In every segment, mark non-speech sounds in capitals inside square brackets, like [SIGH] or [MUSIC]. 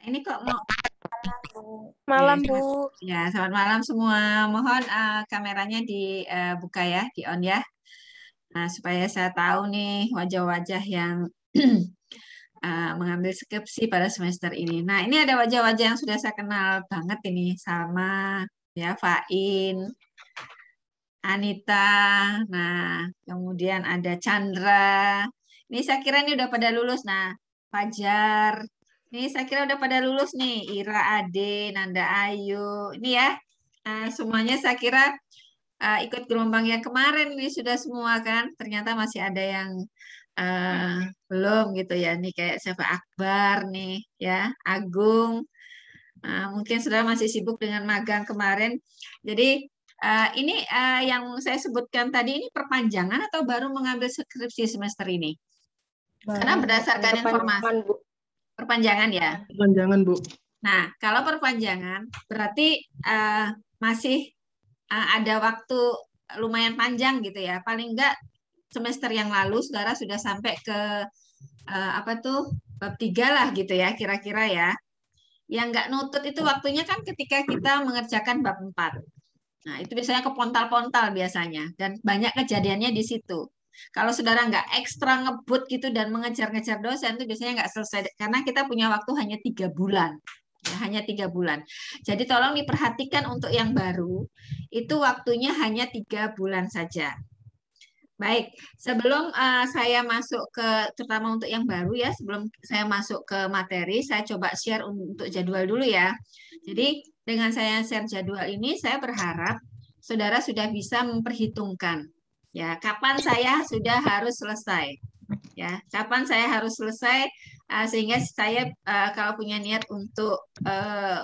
Ini kok mau malam iya, Bu. Ya, selamat malam semua. Mohon uh, kameranya dibuka eh, ya, di on ya. Nah, supaya saya tahu nih wajah-wajah yang uh, [CLEARS THROAT] mengambil skripsi pada semester ini. Nah, ini ada wajah-wajah yang sudah saya kenal banget ini. sama ya, Fain, Anita, nah, kemudian ada Chandra. Ini saya kira ini udah pada lulus. Nah, Fajar, Nih saya kira udah pada lulus nih, Ira Ade, Nanda Ayu. Ini ya, eh, semuanya saya kira eh, ikut gelombang yang kemarin ini sudah semua kan. Ternyata masih ada yang uh, belum gitu ya. Nih kayak siapa Akbar nih ya, Agung. Uh, mungkin sudah masih sibuk dengan magang kemarin. Jadi uh, ini uh, yang saya sebutkan tadi ini perpanjangan atau baru mengambil skripsi semester ini? Karena berdasarkan informasi. Perpanjangan ya? Perpanjangan, Bu. Nah, kalau perpanjangan berarti uh, masih uh, ada waktu lumayan panjang gitu ya. Paling enggak semester yang lalu saudara sudah sampai ke uh, apa tuh bab tiga lah gitu ya kira-kira ya. Yang enggak nutut itu waktunya kan ketika kita mengerjakan bab empat. Nah, itu biasanya ke pontal-pontal biasanya dan banyak kejadiannya di situ. Kalau saudara nggak ekstra ngebut gitu dan mengejar-ngejar dosen itu biasanya nggak selesai karena kita punya waktu hanya tiga bulan. Ya, hanya tiga bulan. Jadi tolong diperhatikan untuk yang baru itu waktunya hanya tiga bulan saja. Baik, sebelum uh, saya masuk ke terutama untuk yang baru ya, sebelum saya masuk ke materi, saya coba share untuk jadwal dulu ya. Jadi dengan saya share jadwal ini, saya berharap saudara sudah bisa memperhitungkan Ya, kapan saya sudah harus selesai? Ya, kapan saya harus selesai uh, sehingga saya uh, kalau punya niat untuk uh,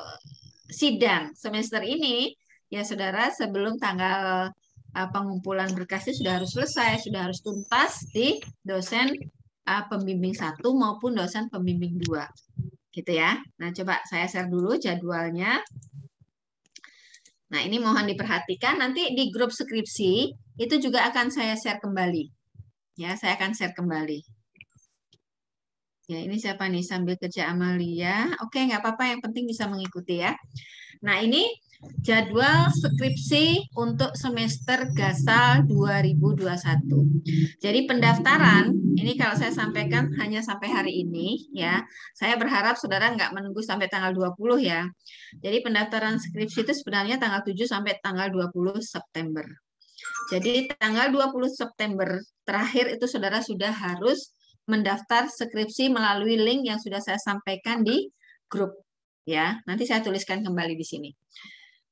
sidang semester ini, ya saudara sebelum tanggal uh, pengumpulan berkasnya sudah harus selesai, sudah harus tuntas di dosen uh, pembimbing satu maupun dosen pembimbing dua, gitu ya. Nah, coba saya share dulu jadwalnya. Nah, ini mohon diperhatikan nanti di grup skripsi itu juga akan saya share kembali. Ya, saya akan share kembali. Ya, ini siapa nih sambil kerja Amalia? Oke, nggak apa-apa. Yang penting bisa mengikuti ya. Nah, ini jadwal skripsi untuk semester gasal 2021. Jadi pendaftaran ini kalau saya sampaikan hanya sampai hari ini ya. Saya berharap saudara nggak menunggu sampai tanggal 20 ya. Jadi pendaftaran skripsi itu sebenarnya tanggal 7 sampai tanggal 20 September. Jadi tanggal 20 September terakhir itu saudara sudah harus mendaftar skripsi melalui link yang sudah saya sampaikan di grup ya. Nanti saya tuliskan kembali di sini.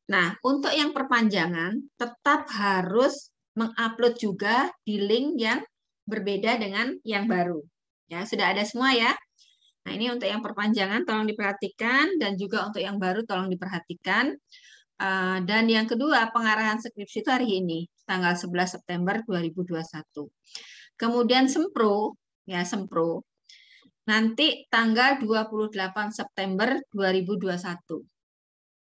Nah, untuk yang perpanjangan tetap harus mengupload juga di link yang berbeda dengan yang baru. Ya, sudah ada semua ya. Nah, ini untuk yang perpanjangan tolong diperhatikan dan juga untuk yang baru tolong diperhatikan. Ah, dan yang kedua, pengarahan skripsi itu hari ini tanggal 11 September 2021. Kemudian Sempro, ya Sempro, nanti tanggal 28 September 2021.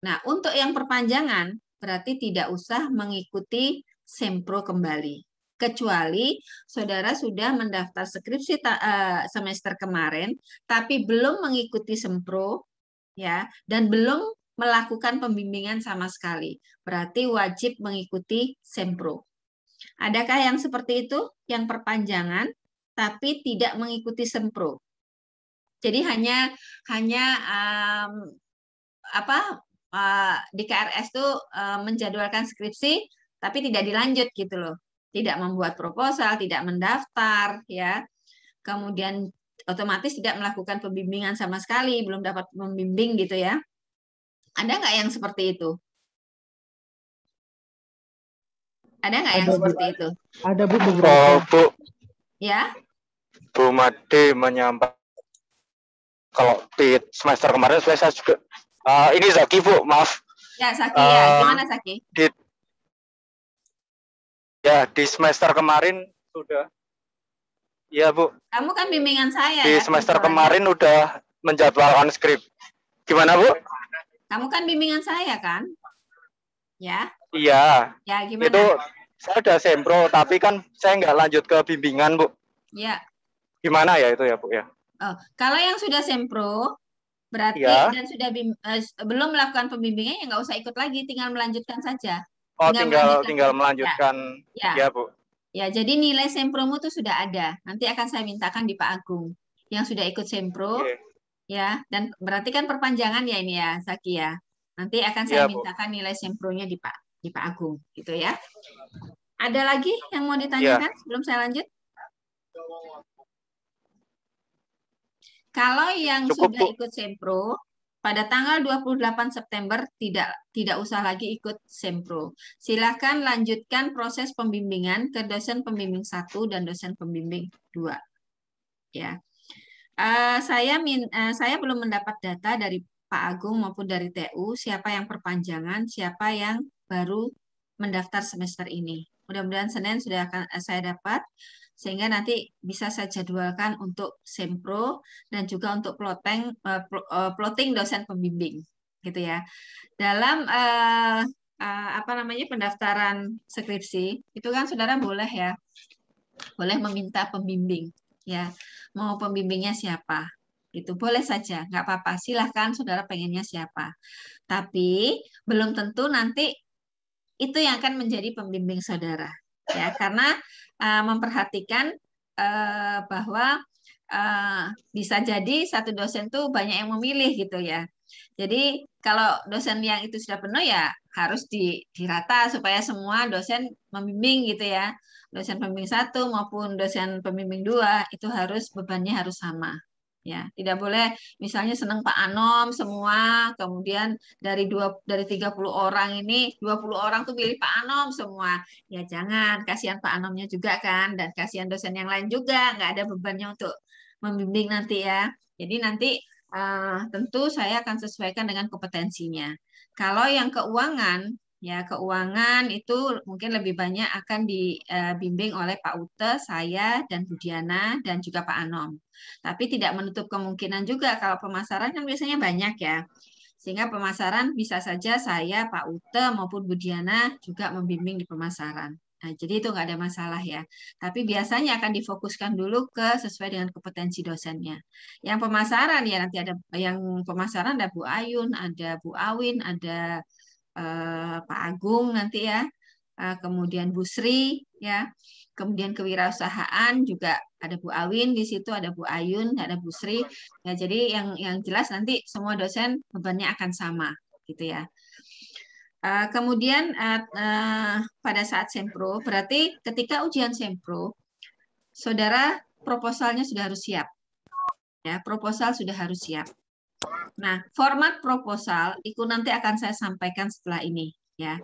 Nah, untuk yang perpanjangan berarti tidak usah mengikuti Sempro kembali. Kecuali saudara sudah mendaftar skripsi eh, semester kemarin, tapi belum mengikuti Sempro, ya, dan belum melakukan pembimbingan sama sekali. Berarti wajib mengikuti SEMPRO. Adakah yang seperti itu, yang perpanjangan, tapi tidak mengikuti SEMPRO? Jadi hanya hanya um, apa uh, di KRS itu uh, eh, menjadwalkan skripsi, tapi tidak dilanjut gitu loh. Tidak membuat proposal, tidak mendaftar, ya. Kemudian otomatis tidak melakukan pembimbingan sama sekali, belum dapat membimbing gitu ya. Ada nggak yang seperti itu? Ada nggak yang seperti itu? Ada bu beberapa. Oh, bu. Ya. Bu Made menyampaikan kalau di semester kemarin saya juga uh, ini Zaki bu maaf. Ya Zaki uh, ya ah, gimana Zaki? Di, ya di semester kemarin sudah. Iya bu. Kamu kan bimbingan saya. Di ya, semester kemarin udah menjadwalkan skrip. Gimana bu? Kamu kan bimbingan saya kan? Ya. Iya. Ya gimana? Itu saya udah sempro tapi kan saya nggak lanjut ke bimbingan bu. Iya. Gimana ya itu ya bu ya? Oh, kalau yang sudah sempro berarti ya. dan sudah bim, eh, belum melakukan pembimbingan ya nggak usah ikut lagi, tinggal melanjutkan saja. Oh tinggal tinggal melanjutkan, tinggal melanjutkan ya. ya bu. Ya jadi nilai sempromu itu sudah ada. Nanti akan saya mintakan di Pak Agung yang sudah ikut sempro. Yeah Ya, dan berarti kan perpanjangan ya ini ya, Zaki ya. Nanti akan saya ya, Bu. mintakan nilai sempronya di Pak di Pak Agung, gitu ya. Ada lagi yang mau ya. ditanyakan ya. sebelum saya lanjut? Kalau yang Cukup, sudah ikut sempro, pada tanggal 28 September tidak tidak usah lagi ikut sempro. Silakan lanjutkan proses pembimbingan ke dosen pembimbing satu dan dosen pembimbing dua, Ya. Eh, saya min, uh, saya belum mendapat data dari Pak Agung maupun dari TU siapa yang perpanjangan, siapa yang baru mendaftar semester ini. Mudah-mudahan Senin sudah akan uh, saya dapat sehingga nanti bisa saya jadwalkan untuk sempro dan juga untuk plotting uh, plotting dosen pembimbing gitu ya. Dalam uh, uh, apa namanya pendaftaran skripsi itu kan saudara boleh ya boleh meminta pembimbing ya mau pembimbingnya siapa itu boleh saja nggak apa-apa silahkan saudara pengennya siapa tapi belum tentu nanti itu yang akan menjadi pembimbing saudara ya karena uh, memperhatikan uh, bahwa uh, bisa jadi satu dosen tuh banyak yang memilih gitu ya jadi kalau dosen yang itu sudah penuh ya harus di, dirata supaya semua dosen membimbing gitu ya. Dosen pembimbing satu maupun dosen pembimbing dua itu harus bebannya harus sama. Ya, tidak boleh misalnya senang Pak Anom semua, kemudian dari dua dari 30 orang ini 20 orang tuh pilih Pak Anom semua. Ya jangan, kasihan Pak Anomnya juga kan dan kasihan dosen yang lain juga, nggak ada bebannya untuk membimbing nanti ya. Jadi nanti uh, tentu saya akan sesuaikan dengan kompetensinya. Kalau yang keuangan, ya keuangan itu mungkin lebih banyak akan dibimbing eh, oleh Pak Ute, saya, dan Budiana, dan juga Pak Anom. Tapi tidak menutup kemungkinan juga kalau pemasaran kan biasanya banyak ya. Sehingga pemasaran bisa saja saya, Pak Ute, maupun Budiana juga membimbing di pemasaran. Nah, jadi itu nggak ada masalah ya. Tapi biasanya akan difokuskan dulu ke sesuai dengan kompetensi dosennya. Yang pemasaran ya nanti ada yang pemasaran ada Bu Ayun, ada Bu Awin, ada eh, Pak Agung nanti ya. Eh, kemudian Bu Sri ya. Kemudian kewirausahaan juga ada Bu Awin di situ, ada Bu Ayun, ada Bu Sri. Ya, jadi yang yang jelas nanti semua dosen bebannya akan sama gitu ya. Eh, kemudian uh, uh, pada saat sempro, berarti ketika ujian sempro, saudara proposalnya sudah harus siap. Ya, proposal sudah harus siap. Nah, format proposal itu nanti akan saya sampaikan setelah ini. Ya,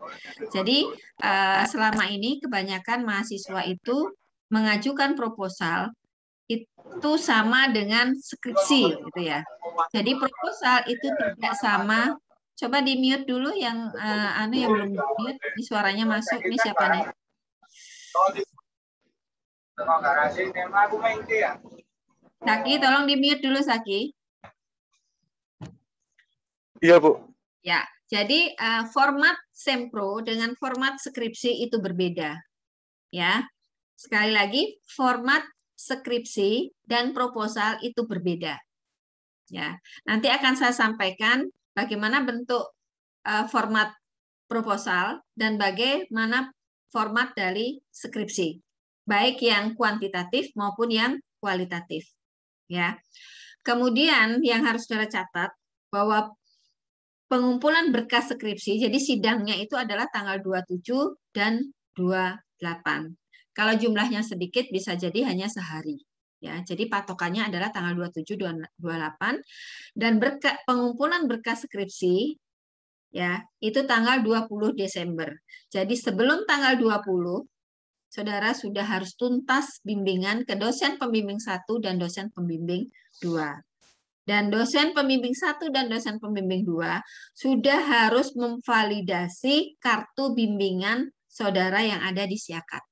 jadi uh, selama ini kebanyakan mahasiswa itu mengajukan proposal itu sama dengan skripsi, gitu ya. Jadi proposal itu tidak sama Coba di mute dulu yang uh, anu yang belum mute, ini suaranya masuk nih siapa nih? Ya. Saki, tolong di mute dulu Saki. Iya Bu. Ya, jadi uh, format sempro dengan format skripsi itu berbeda. Ya. Sekali lagi, format skripsi dan proposal itu berbeda. Ya, nanti akan saya sampaikan bagaimana bentuk eh, format proposal dan bagaimana format dari skripsi, baik yang kuantitatif maupun yang kualitatif. Ya. Kemudian yang harus saudara catat bahwa pengumpulan berkas skripsi, jadi sidangnya itu adalah tanggal 27 dan 28. Kalau jumlahnya sedikit bisa jadi hanya sehari ya. Jadi patokannya adalah tanggal 27 28 dan berka, pengumpulan berkas skripsi ya, itu tanggal 20 Desember. Jadi sebelum tanggal 20 Saudara sudah harus tuntas bimbingan ke dosen pembimbing satu dan dosen pembimbing 2 dan dosen pembimbing satu dan dosen pembimbing 2 sudah harus memvalidasi kartu bimbingan saudara yang ada di siakat.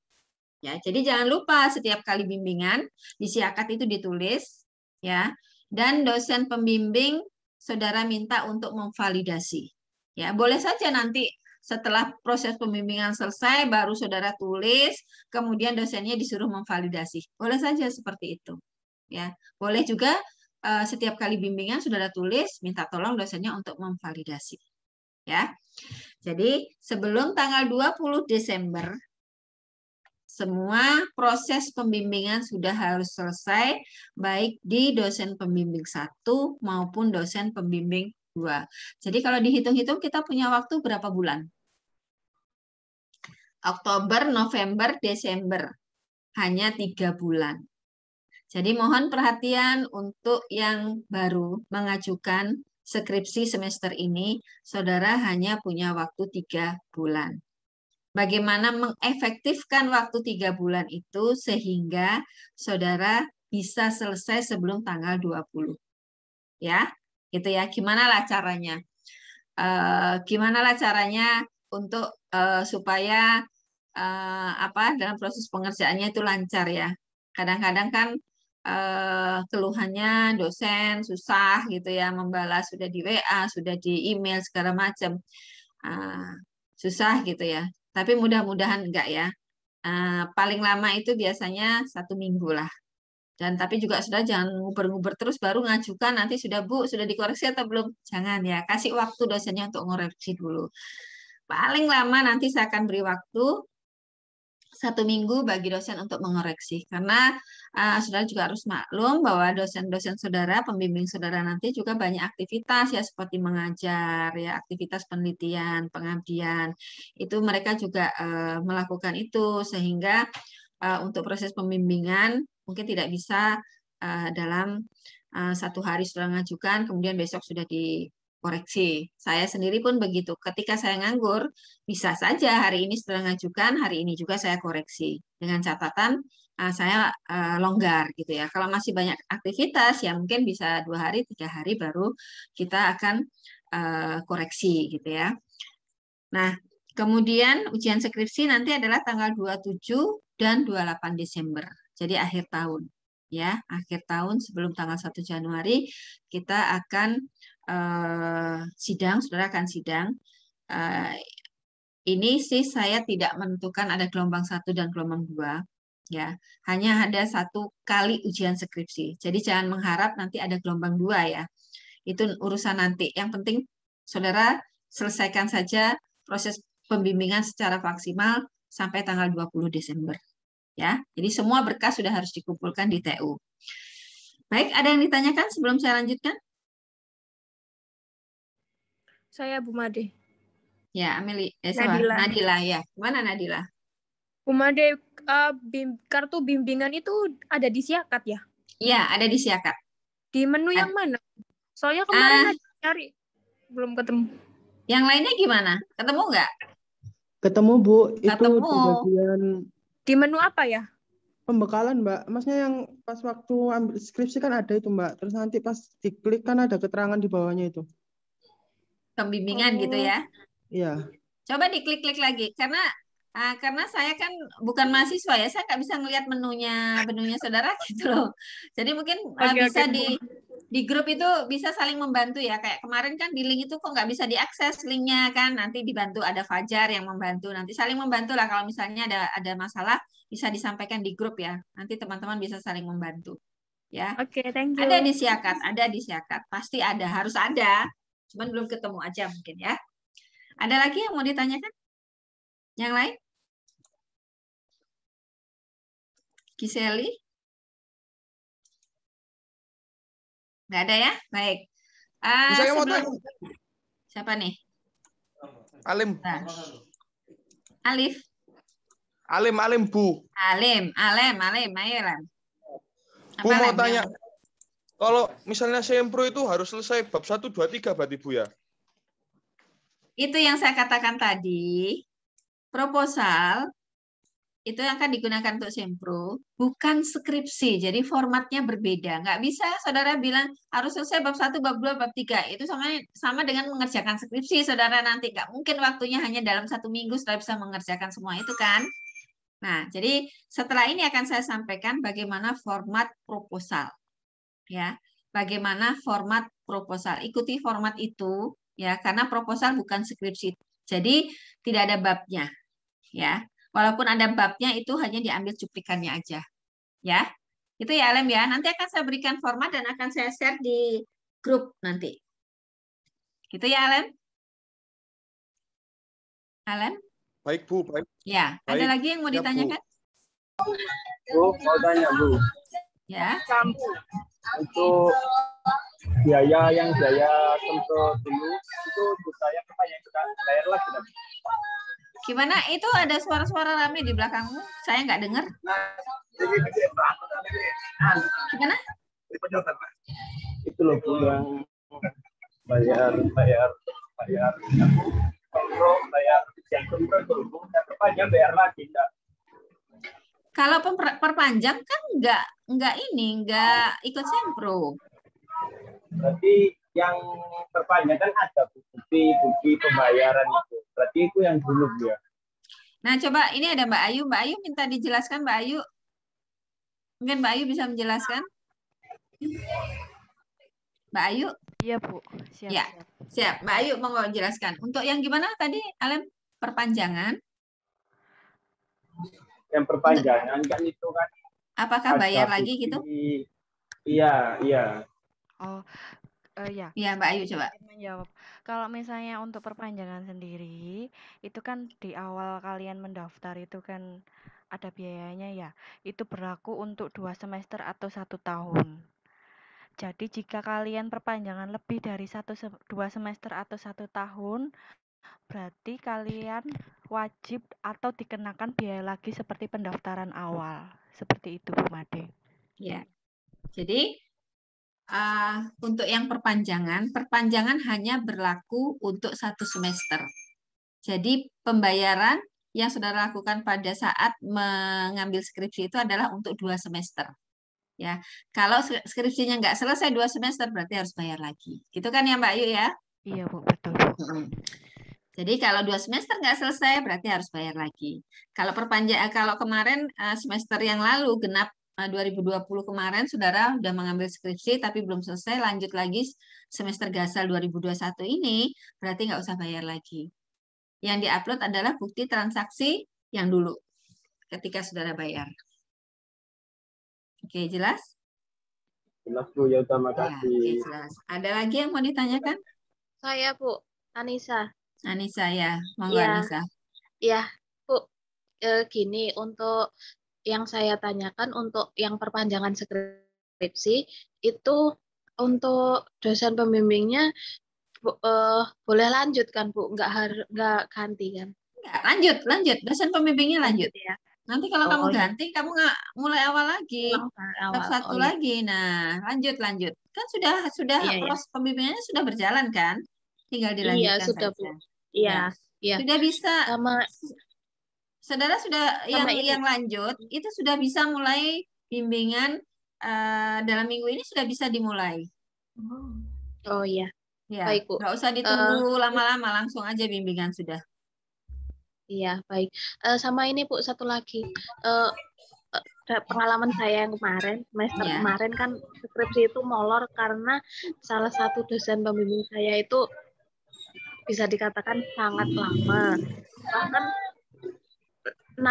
Ya, jadi jangan lupa setiap kali bimbingan di itu ditulis ya. Dan dosen pembimbing saudara minta untuk memvalidasi. Ya, boleh saja nanti setelah proses pembimbingan selesai baru saudara tulis, kemudian dosennya disuruh memvalidasi. Boleh saja seperti itu. Ya, boleh juga eh, setiap kali bimbingan saudara tulis minta tolong dosennya untuk memvalidasi. Ya. Jadi, sebelum tanggal 20 Desember semua proses pembimbingan sudah harus selesai baik di dosen pembimbing satu maupun dosen pembimbing dua. Jadi kalau dihitung-hitung kita punya waktu berapa bulan? Oktober, November, Desember. Hanya tiga bulan. Jadi mohon perhatian untuk yang baru mengajukan skripsi semester ini, saudara hanya punya waktu tiga bulan bagaimana mengefektifkan waktu tiga bulan itu sehingga saudara bisa selesai sebelum tanggal 20. Ya, gitu ya. Gimana lah caranya? E, gimana lah caranya untuk e, supaya e, apa dalam proses pengerjaannya itu lancar ya. Kadang-kadang kan e, keluhannya dosen susah gitu ya membalas sudah di WA, sudah di email segala macam. E, susah gitu ya. Tapi mudah-mudahan enggak ya. Eh, paling lama itu biasanya satu minggu lah. Dan tapi juga sudah jangan nguber-nguber terus baru ngajukan nanti sudah Bu sudah dikoreksi atau belum? Jangan ya, kasih waktu dosennya untuk ngoreksi dulu. Paling lama nanti saya akan beri waktu satu minggu bagi dosen untuk mengoreksi karena uh, saudara juga harus maklum bahwa dosen-dosen saudara, pembimbing saudara nanti juga banyak aktivitas ya seperti mengajar ya aktivitas penelitian, pengabdian itu mereka juga uh, melakukan itu sehingga uh, untuk proses pembimbingan mungkin tidak bisa uh, dalam uh, satu hari sudah mengajukan kemudian besok sudah di koreksi. Saya sendiri pun begitu. Ketika saya nganggur, bisa saja hari ini setelah ngajukan, hari ini juga saya koreksi dengan catatan uh, saya uh, longgar gitu ya. Kalau masih banyak aktivitas, ya mungkin bisa dua hari, tiga hari baru kita akan uh, koreksi gitu ya. Nah, kemudian ujian skripsi nanti adalah tanggal 27 dan 28 Desember. Jadi akhir tahun ya, akhir tahun sebelum tanggal 1 Januari kita akan uh, sidang, saudara akan sidang. Uh, ini sih saya tidak menentukan ada gelombang satu dan gelombang dua, ya. Hanya ada satu kali ujian skripsi. Jadi jangan mengharap nanti ada gelombang dua ya. Itu urusan nanti. Yang penting saudara selesaikan saja proses pembimbingan secara maksimal sampai tanggal 20 Desember. Ya, jadi semua berkas sudah harus dikumpulkan di TU. Baik, ada yang ditanyakan sebelum saya lanjutkan? Saya bu made Ya, Ameli. Eh, Nadila. Nadila ya. mana Nadila? Made, uh, bim, kartu bimbingan itu ada di Siakat ya? Iya, ada di Siakat. Di menu yang mana? Soalnya kemarin uh, ah. cari belum ketemu. Yang lainnya gimana? Ketemu nggak? Ketemu Bu. Ketemu. Itu di bagian. Di menu apa ya? Pembekalan Mbak. Maksudnya yang pas waktu skripsi kan ada itu Mbak. Terus nanti pas diklik kan ada keterangan di bawahnya itu pembimbingan gitu oh. gitu ya. Iya. Coba diklik-klik lagi karena uh, karena saya kan bukan mahasiswa ya, saya nggak bisa ngelihat menunya menunya saudara [LAUGHS] gitu loh. Jadi mungkin uh, ah, okay, bisa okay. di di grup itu bisa saling membantu ya. Kayak kemarin kan di link itu kok nggak bisa diakses linknya kan, nanti dibantu ada Fajar yang membantu, nanti saling membantu lah kalau misalnya ada ada masalah bisa disampaikan di grup ya. Nanti teman-teman bisa saling membantu ya. Oke, okay, thank you. Ada di siakat, ada di siakat, pasti ada, harus ada. Cuman belum ketemu aja mungkin ya. Ada lagi yang mau ditanyakan? Yang lain? Giseli? Nggak ada ya? Baik. Uh, ah, Saya sebelum... mau tanya. Siapa nih? Alim. Nah. Alif. Alim, Alim, Bu. Alim, Alim, Alim. Ayo, Alim. Bu mau tanya. Kalau misalnya sempro itu harus selesai bab 1, 2, 3, berarti Bu ya? Itu yang saya katakan tadi. Proposal itu yang akan digunakan untuk sempro bukan skripsi. Jadi formatnya berbeda. Nggak bisa saudara bilang harus selesai bab 1, bab 2, bab 3. Itu sama, sama dengan mengerjakan skripsi saudara nanti. Nggak mungkin waktunya hanya dalam satu minggu setelah bisa mengerjakan semua itu kan. Nah, jadi setelah ini akan saya sampaikan bagaimana format proposal ya. Bagaimana format proposal? Ikuti format itu ya karena proposal bukan skripsi. Jadi tidak ada babnya ya. Walaupun ada babnya itu hanya diambil cuplikannya aja. Ya. Itu ya Alem ya. Nanti akan saya berikan format dan akan saya share di grup nanti. Gitu ya Alem? Alem? Baik Bu, baik. Ya, baik. ada lagi yang mau ditanyakan? Bu. mau tanya Bu. Ya untuk biaya yang saya contoh dulu itu saya kebanyakan bayarlah kita. Gimana? Itu ada suara-suara rame di belakangmu? Saya nggak dengar. Gimana? Itu loh yang bayar, bayar, bayar, kontrol, bayar, yang kontrol dulu, yang kepanjang bayar lagi, enggak. Kalau perpanjang kan nggak nggak ini nggak ikut sempro. Berarti yang perpanjang kan ada bukti bukti pembayaran itu. Berarti itu yang belum ya. Nah coba ini ada Mbak Ayu. Mbak Ayu minta dijelaskan Mbak Ayu. Mungkin Mbak Ayu bisa menjelaskan. Mbak Ayu? Iya, Bu. Siap. Ya. Siap. Mbak Ayu mau jelaskan. Untuk yang gimana tadi, Alem? Perpanjangan? yang perpanjangan kan itu kan. Apakah bayar lagi gitu? Iya, iya. Oh, uh, ya. Iya, Mbak Ayu coba. Menjawab. Kalau misalnya untuk perpanjangan sendiri, itu kan di awal kalian mendaftar itu kan ada biayanya ya. Itu berlaku untuk dua semester atau satu tahun. Jadi jika kalian perpanjangan lebih dari satu dua semester atau satu tahun, Berarti kalian wajib atau dikenakan biaya lagi seperti pendaftaran awal, seperti itu Bu Made. Ya. Jadi uh, untuk yang perpanjangan, perpanjangan hanya berlaku untuk satu semester. Jadi pembayaran yang sudah lakukan pada saat mengambil skripsi itu adalah untuk dua semester. Ya, kalau skripsinya nggak selesai dua semester berarti harus bayar lagi. Gitu kan ya Mbak Ayu ya? Iya Bu, betul. Bu. Jadi kalau dua semester nggak selesai berarti harus bayar lagi. Kalau perpanjang eh, kalau kemarin eh, semester yang lalu genap 2020 eh, kemarin saudara sudah mengambil skripsi tapi belum selesai lanjut lagi semester gasal 2021 ini berarti nggak usah bayar lagi. Yang diupload adalah bukti transaksi yang dulu ketika saudara bayar. Oke, jelas? Jelas Bu, ya terima iya, kasih. Ya, jelas. Ada lagi yang mau ditanyakan? Saya Bu, Anissa. Anissa ya, monggo ya, Anissa. Iya, Bu, e, gini untuk yang saya tanyakan untuk yang perpanjangan skripsi itu untuk dosen pembimbingnya bu, e, boleh lanjut kan Bu, nggak harus nggak ganti kan? Nggak, lanjut, lanjut. Dosen pembimbingnya lanjut ya. Nanti kalau oh, kamu oh, iya. ganti, iya. kamu nggak mulai awal lagi, oh, awal, satu oh, iya. lagi. Nah, lanjut lanjut. Kan sudah sudah iya, iya. proses iya. pembimbingannya sudah berjalan kan? Tinggal iya, dilanjutkan. Iya, sudah saja. Iya, nah, Sudah bisa sama Saudara sudah sama yang ini. yang lanjut itu sudah bisa mulai bimbingan uh, dalam minggu ini sudah bisa dimulai. Oh, oh iya. Ya, baik Bu. Gak usah ditunggu eh, lama-lama, uh, langsung aja bimbingan sudah. Iya, baik. Uh, sama ini Bu satu lagi. Uh, pengalaman saya yang kemarin semester yeah. kemarin kan skripsi itu molor karena salah satu dosen pembimbing saya itu bisa dikatakan sangat lama. Bahkan 16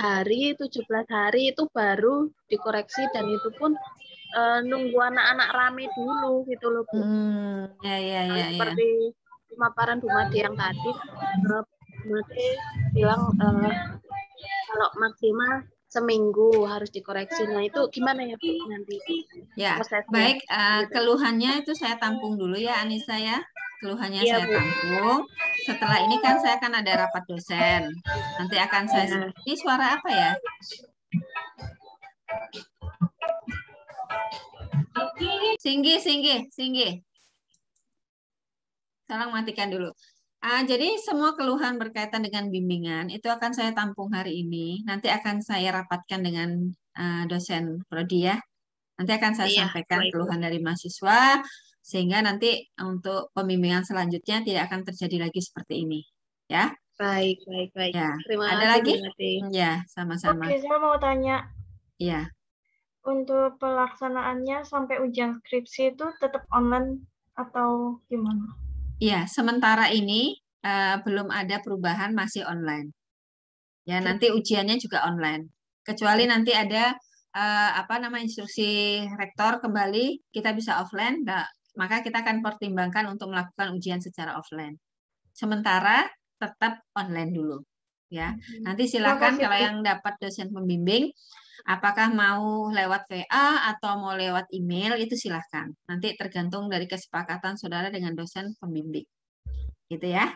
hari, 17 hari itu baru dikoreksi dan itu pun e, nunggu anak-anak rame dulu gitu loh Bu. Hmm, ya ya ya. Nah, seperti ya. pemaparan Dumadi yang tadi Dumadi eh, bilang e, kalau maksimal seminggu harus dikoreksi. Nah itu gimana ya Bu nanti? Ya, prosesnya? baik. Uh, keluhannya itu saya tampung dulu ya Anissa ya keluhannya ya, saya tampung. Setelah ini kan saya akan ada rapat dosen. Nanti akan saya iya. ini suara apa ya? Singgi, singgi, singgi. Tolong matikan dulu. Ah, jadi semua keluhan berkaitan dengan bimbingan itu akan saya tampung hari ini. Nanti akan saya rapatkan dengan uh, dosen prodi ya. Nanti akan saya iya, sampaikan baik. keluhan dari mahasiswa sehingga nanti untuk pembimbingan selanjutnya tidak akan terjadi lagi seperti ini ya baik baik baik ya. terima ada kasih, lagi ya sama-sama oke saya mau tanya ya untuk pelaksanaannya sampai ujian skripsi itu tetap online atau gimana ya sementara ini uh, belum ada perubahan masih online ya nanti ujiannya juga online kecuali nanti ada uh, apa nama instruksi rektor kembali kita bisa offline nggak maka kita akan pertimbangkan untuk melakukan ujian secara offline. Sementara tetap online dulu ya. Mm-hmm. Nanti silakan kalau yang dapat dosen pembimbing apakah mau lewat VA atau mau lewat email itu silakan. Nanti tergantung dari kesepakatan saudara dengan dosen pembimbing. Gitu ya.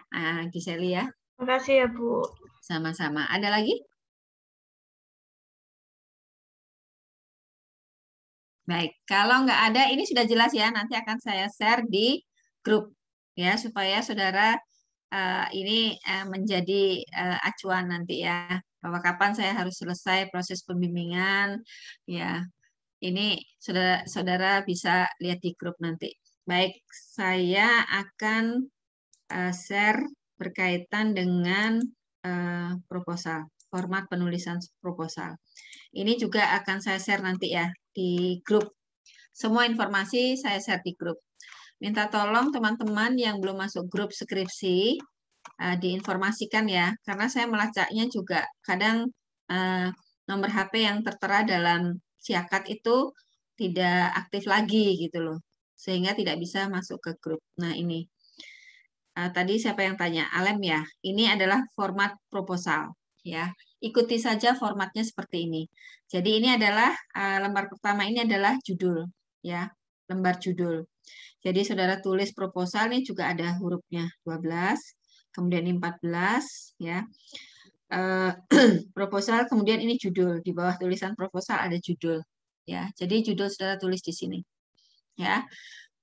Giseli ya. Terima kasih ya, Bu. Sama-sama. Ada lagi? Baik, kalau nggak ada ini sudah jelas ya. Nanti akan saya share di grup ya supaya saudara eh, ini eh, menjadi eh, acuan nanti ya bahwa kapan saya harus selesai proses pembimbingan ya ini saudara saudara bisa lihat di grup nanti baik saya akan share berkaitan dengan proposal format penulisan proposal ini juga akan saya share nanti ya di grup. Semua informasi saya share di grup. Minta tolong teman-teman yang belum masuk grup skripsi uh, diinformasikan ya, karena saya melacaknya juga kadang uh, nomor HP yang tertera dalam siakat itu tidak aktif lagi gitu loh, sehingga tidak bisa masuk ke grup. Nah ini uh, tadi siapa yang tanya? Alem ya. Ini adalah format proposal ya ikuti saja formatnya seperti ini. Jadi ini adalah eh, lembar pertama ini adalah judul ya, lembar judul. Jadi saudara tulis proposal ini juga ada hurufnya 12, kemudian ini 14 ya. Eh, [CLEARS THROAT] proposal kemudian ini judul di bawah tulisan proposal ada judul ya. Jadi judul saudara tulis di sini. Ya.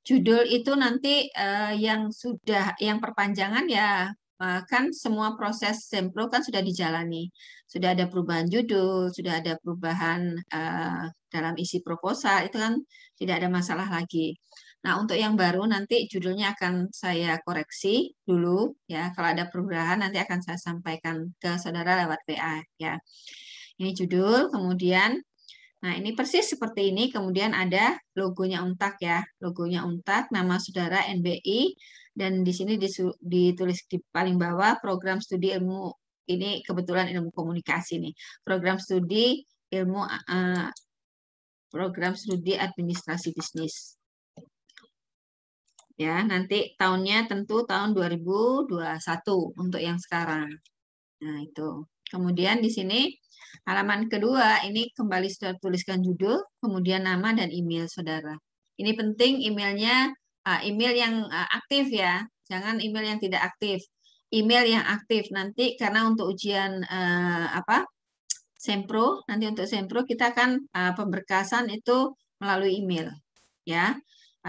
Judul itu nanti eh, yang sudah yang perpanjangan ya Eh, kan semua proses sempro kan sudah dijalani, sudah ada perubahan judul, sudah ada perubahan eh, dalam isi proposal, itu kan tidak ada masalah lagi. Nah untuk yang baru nanti judulnya akan saya koreksi dulu ya, kalau ada perubahan nanti akan saya sampaikan ke saudara lewat PA ya. Ini judul, kemudian Nah, ini persis seperti ini. Kemudian ada logonya UNTAK ya. Logonya UNTAK, nama saudara NBI, dan di sini ditulis di paling bawah program studi ilmu ini kebetulan ilmu komunikasi nih program studi ilmu uh, program studi administrasi bisnis ya nanti tahunnya tentu tahun 2021 untuk yang sekarang nah itu kemudian di sini halaman kedua ini kembali sudah tuliskan judul kemudian nama dan email saudara ini penting emailnya Ah, email yang ah, aktif ya, jangan email yang tidak aktif. Email yang aktif nanti karena untuk ujian eh, apa sempro nanti untuk sempro kita akan ah, pemberkasan itu melalui email ya.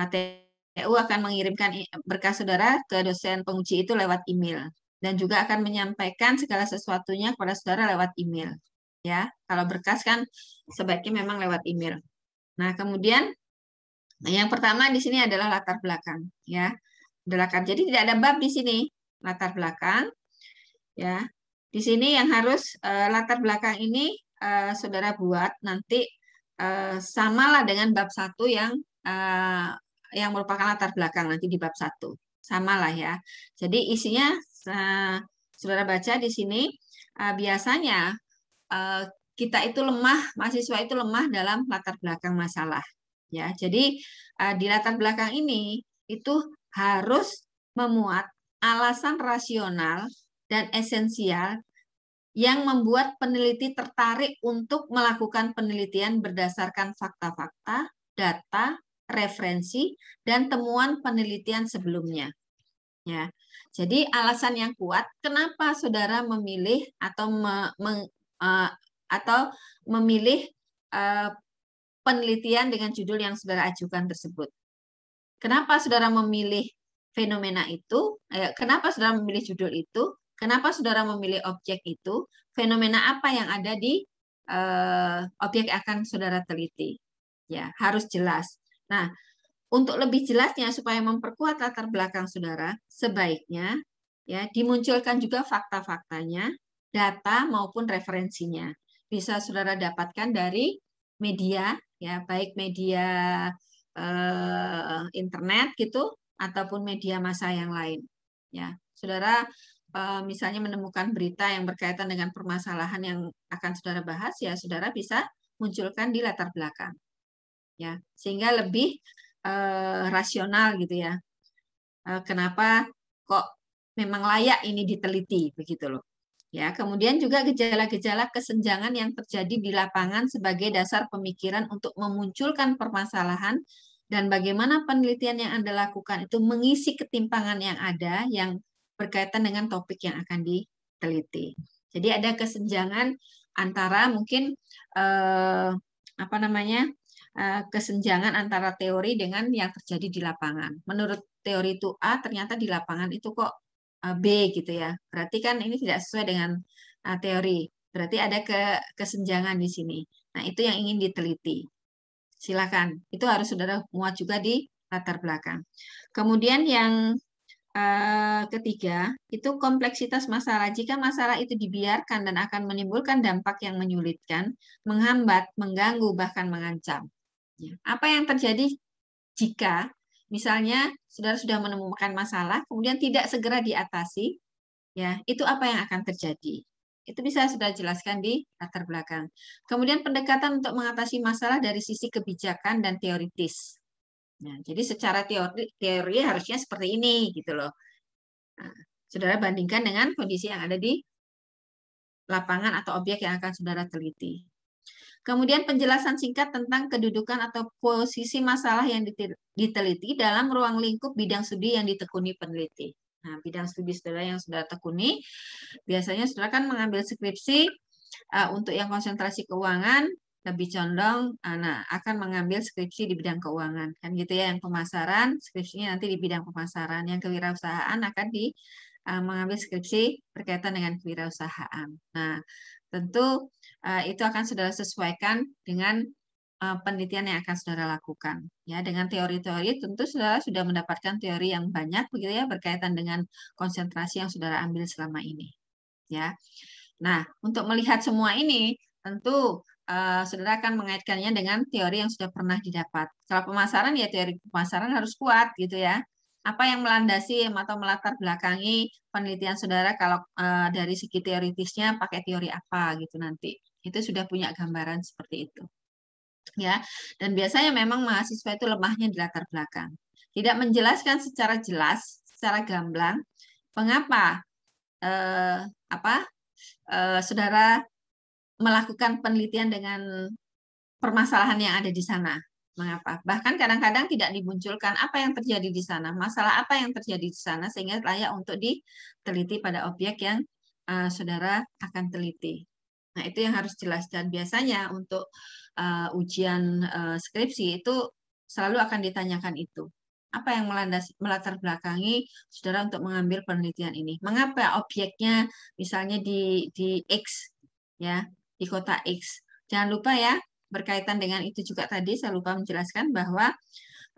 TU akan mengirimkan berkas saudara ke dosen penguji itu lewat email dan juga akan menyampaikan segala sesuatunya kepada saudara lewat email ya. Kalau berkas kan sebaiknya memang lewat email. Nah, kemudian Nah, yang pertama di sini adalah latar belakang, ya. Belakang. Jadi tidak ada bab di sini latar belakang, ya. Di sini yang harus uh, latar belakang ini uh, saudara buat nanti uh, samalah dengan bab satu yang uh, yang merupakan latar belakang nanti di bab satu, samalah ya. Jadi isinya uh, saudara baca di sini uh, biasanya Uh, kita itu lemah, mahasiswa itu lemah dalam latar belakang masalah ya. Jadi uh, di latar belakang ini itu harus memuat alasan rasional dan esensial yang membuat peneliti tertarik untuk melakukan penelitian berdasarkan fakta-fakta, data, referensi, dan temuan penelitian sebelumnya. Ya, jadi alasan yang kuat kenapa saudara memilih atau me, me, uh, eh, atau memilih uh, penelitian dengan judul yang saudara ajukan tersebut. Kenapa saudara memilih fenomena itu? kenapa saudara memilih judul itu? Kenapa saudara memilih objek itu? Fenomena apa yang ada di eh, objek yang akan saudara teliti? Ya, harus jelas. Nah, untuk lebih jelasnya supaya memperkuat latar belakang saudara, sebaiknya ya dimunculkan juga fakta-faktanya, data maupun referensinya. Bisa saudara dapatkan dari media ya baik media eh, internet gitu ataupun media massa yang lain ya saudara eh, misalnya menemukan berita yang berkaitan dengan permasalahan yang akan saudara bahas ya saudara bisa munculkan di latar belakang ya sehingga lebih eh, rasional gitu ya eh, kenapa kok memang layak ini diteliti begitu loh Ya, kemudian juga gejala-gejala kesenjangan yang terjadi di lapangan sebagai dasar pemikiran untuk memunculkan permasalahan dan bagaimana penelitian yang Anda lakukan itu mengisi ketimpangan yang ada yang berkaitan dengan topik yang akan diteliti. Jadi ada kesenjangan antara mungkin eh, apa namanya? Eh, kesenjangan antara teori dengan yang terjadi di lapangan. Menurut teori itu A ternyata di lapangan itu kok B gitu ya. Berarti kan ini tidak sesuai dengan teori. Berarti ada ke kesenjangan di sini. Nah, itu yang ingin diteliti. Silakan. Itu harus saudara muat juga di latar belakang. Kemudian yang ketiga, itu kompleksitas masalah. Jika masalah itu dibiarkan dan akan menimbulkan dampak yang menyulitkan, menghambat, mengganggu, bahkan mengancam. Ya, apa yang terjadi jika Misalnya saudara sudah menemukan masalah, kemudian tidak segera diatasi, ya itu apa yang akan terjadi? Itu bisa sudah jelaskan di latar belakang. Kemudian pendekatan untuk mengatasi masalah dari sisi kebijakan dan teoritis. Nah, jadi secara teori, teori harusnya seperti ini gitu loh. Nah, saudara bandingkan dengan kondisi yang ada di lapangan atau objek yang akan saudara teliti. Kemudian penjelasan singkat tentang kedudukan atau posisi masalah yang diteliti dalam ruang lingkup bidang studi yang ditekuni peneliti. Nah, bidang studi saudara yang sudah tekuni, biasanya saudara kan mengambil skripsi uh, untuk yang konsentrasi keuangan, lebih condong anak eh, akan mengambil skripsi di bidang keuangan kan gitu ya yang pemasaran skripsinya nanti di bidang pemasaran yang kewirausahaan akan di uh, mengambil skripsi berkaitan dengan kewirausahaan. Nah, tentu Eh, itu akan saudara sesuaikan dengan eh, penelitian yang akan saudara lakukan. Ya, dengan teori-teori tentu saudara sudah mendapatkan teori yang banyak begitu ya berkaitan dengan konsentrasi yang saudara ambil selama ini. Ya. Nah, untuk melihat semua ini tentu uh, saudara akan mengaitkannya dengan teori yang sudah pernah didapat. Kalau pemasaran ya teori pemasaran harus kuat gitu ya. Apa yang melandasi atau melatar belakangi penelitian saudara kalau uh, dari segi teoritisnya pakai teori apa gitu nanti itu sudah punya gambaran seperti itu ya dan biasanya memang mahasiswa itu lemahnya di latar belakang tidak menjelaskan secara jelas secara gamblang mengapa eh, apa eh, saudara melakukan penelitian dengan permasalahan yang ada di sana mengapa. Bahkan kadang-kadang tidak dimunculkan apa yang terjadi di sana, masalah apa yang terjadi di sana sehingga layak untuk diteliti pada objek yang uh, saudara akan teliti. Nah, itu yang harus jelas dan biasanya untuk uh, ujian uh, skripsi itu selalu akan ditanyakan itu. Apa yang melandas, melatar belakangi saudara untuk mengambil penelitian ini? Mengapa objeknya misalnya di di X ya, di kota X. Jangan lupa ya, berkaitan dengan itu juga tadi saya lupa menjelaskan bahwa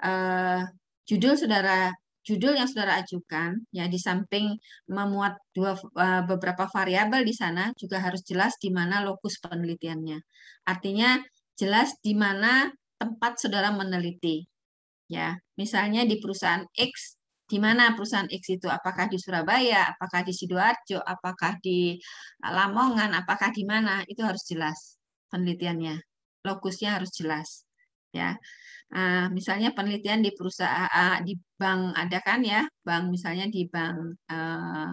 uh, judul saudara judul yang saudara ajukan, ya di samping memuat dua e, beberapa variabel di sana juga harus jelas di mana lokus penelitiannya. Artinya jelas di mana tempat saudara meneliti. Ya, misalnya di perusahaan X, di mana perusahaan X itu? Apakah di Surabaya? Apakah di sidoarjo? Apakah di e, Lamongan? Apakah di mana? Itu harus jelas penelitiannya. Lokusnya harus jelas ya. Uh, misalnya penelitian di perusahaan ah, di bank ada kan ya, bank misalnya di bank uh,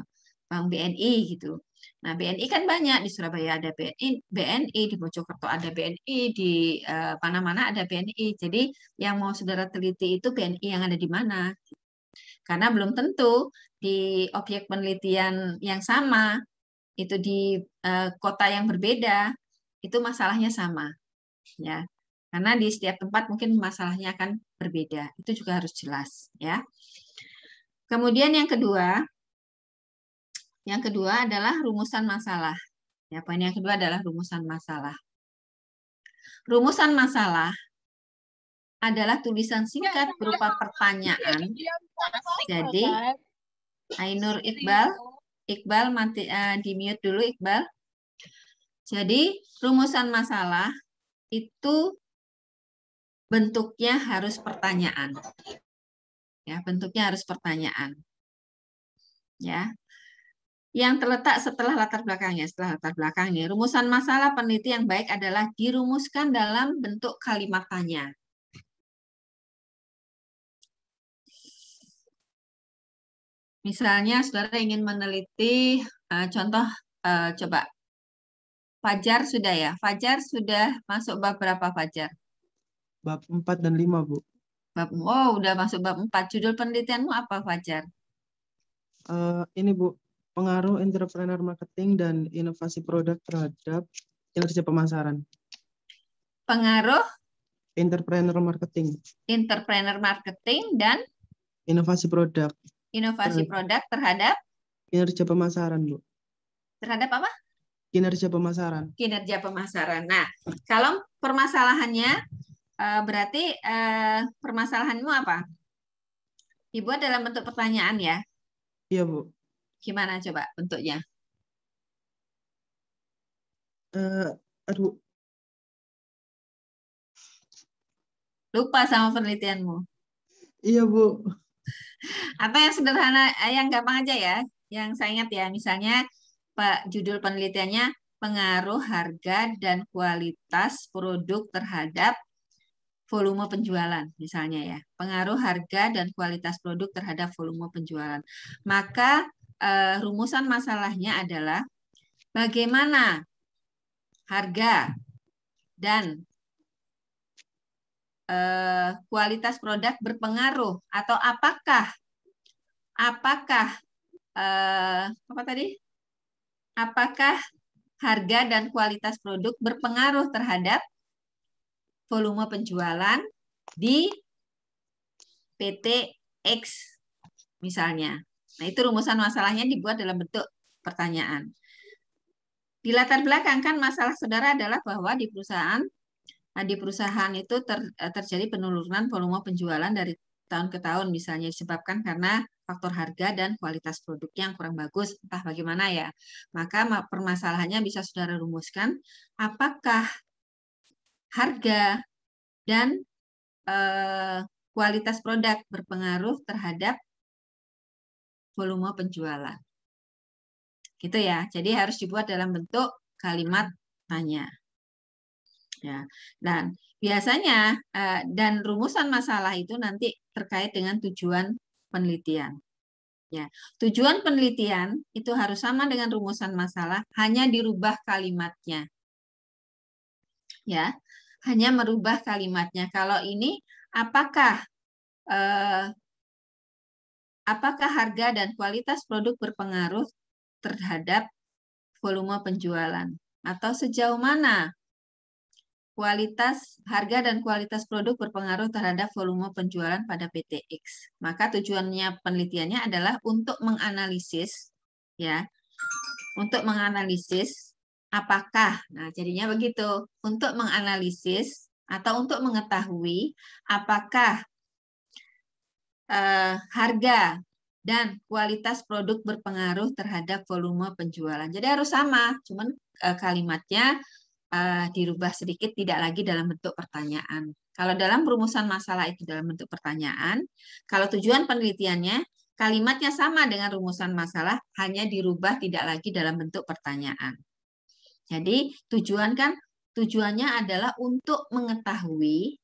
bank BNI gitu. Nah BNI kan banyak di Surabaya ada BNI, BNI di Mojokerto ada BNI, di eh, mana-mana uh, ada BNI. Jadi yang mau saudara teliti itu BNI yang ada di mana. Karena belum tentu di objek penelitian yang sama itu di uh, kota yang berbeda itu masalahnya sama ya karena di setiap tempat mungkin masalahnya akan berbeda. Itu juga harus jelas ya. Kemudian yang kedua, yang kedua adalah rumusan masalah. Ya, poin yang kedua adalah rumusan masalah. Rumusan masalah adalah tulisan singkat berupa pertanyaan. Jadi, Ainur Iqbal, Iqbal mati uh, eh, di mute dulu Iqbal. Jadi, rumusan masalah itu bentuknya harus pertanyaan. Ya, bentuknya harus pertanyaan. Ya. Yang terletak setelah latar belakangnya, setelah latar belakangnya. Rumusan masalah peneliti yang baik adalah dirumuskan dalam bentuk kalimat tanya. Misalnya saudara ingin meneliti eh, contoh eh, coba Fajar sudah ya. Fajar sudah masuk beberapa Fajar? Bab 4 dan 5, Bu. Bab, oh, udah masuk bab 4. Judul penelitianmu apa, Fajar? Uh, ini, Bu. Pengaruh entrepreneur marketing dan inovasi produk terhadap kinerja pemasaran. Pengaruh? Entrepreneur marketing. Entrepreneur marketing dan? Inovasi produk. Inovasi terhadap produk terhadap? Kinerja pemasaran, Bu. Terhadap apa? Kinerja pemasaran. Kinerja pemasaran. Nah, kalau permasalahannya Eh, berarti uh, permasalahanmu apa? Dibuat dalam bentuk pertanyaan ya? Iya, Bu. Gimana coba bentuknya? Uh, aduh. Lupa sama penelitianmu. Iya, Bu. Atau yang sederhana, yang gampang aja ya. Yang saya ingat ya, misalnya Pak judul penelitiannya pengaruh harga dan kualitas produk terhadap volume penjualan misalnya ya, pengaruh harga dan kualitas produk terhadap volume penjualan. Maka eh, rumusan masalahnya adalah bagaimana harga dan eh, kualitas produk berpengaruh atau apakah apakah eh, apa tadi apakah harga dan kualitas produk berpengaruh terhadap volume penjualan di PT X misalnya. Nah, itu rumusan masalahnya dibuat dalam bentuk pertanyaan. Di latar belakang kan masalah saudara adalah bahwa di perusahaan nah, di perusahaan itu ter, eh, terjadi penurunan volume penjualan dari tahun ke tahun misalnya disebabkan karena faktor harga dan kualitas produk yang kurang bagus entah bagaimana ya. Maka permasalahannya bisa saudara rumuskan apakah harga dan eh, kualitas produk berpengaruh terhadap volume penjualan. Gitu ya. Jadi harus dibuat dalam bentuk kalimat tanya. Ya. Dan biasanya eh, dan rumusan masalah itu nanti terkait dengan tujuan penelitian. Ya, tujuan penelitian itu harus sama dengan rumusan masalah, hanya dirubah kalimatnya. Ya, hanya merubah kalimatnya. Kalau ini apakah eh, apakah harga dan kualitas produk berpengaruh terhadap volume penjualan atau sejauh mana kualitas harga dan kualitas produk berpengaruh terhadap volume penjualan pada PTX. Maka tujuannya penelitiannya adalah untuk menganalisis ya, untuk menganalisis apakah. Nah, jadinya begitu. Untuk menganalisis atau untuk mengetahui apakah eh, harga dan kualitas produk berpengaruh terhadap volume penjualan. Jadi harus sama, cuman eh, kalimatnya eh, dirubah sedikit tidak lagi dalam bentuk pertanyaan. Kalau dalam rumusan masalah itu dalam bentuk pertanyaan, kalau tujuan penelitiannya kalimatnya sama dengan rumusan masalah, hanya dirubah tidak lagi dalam bentuk pertanyaan. Jadi tujuan kan tujuannya adalah untuk mengetahui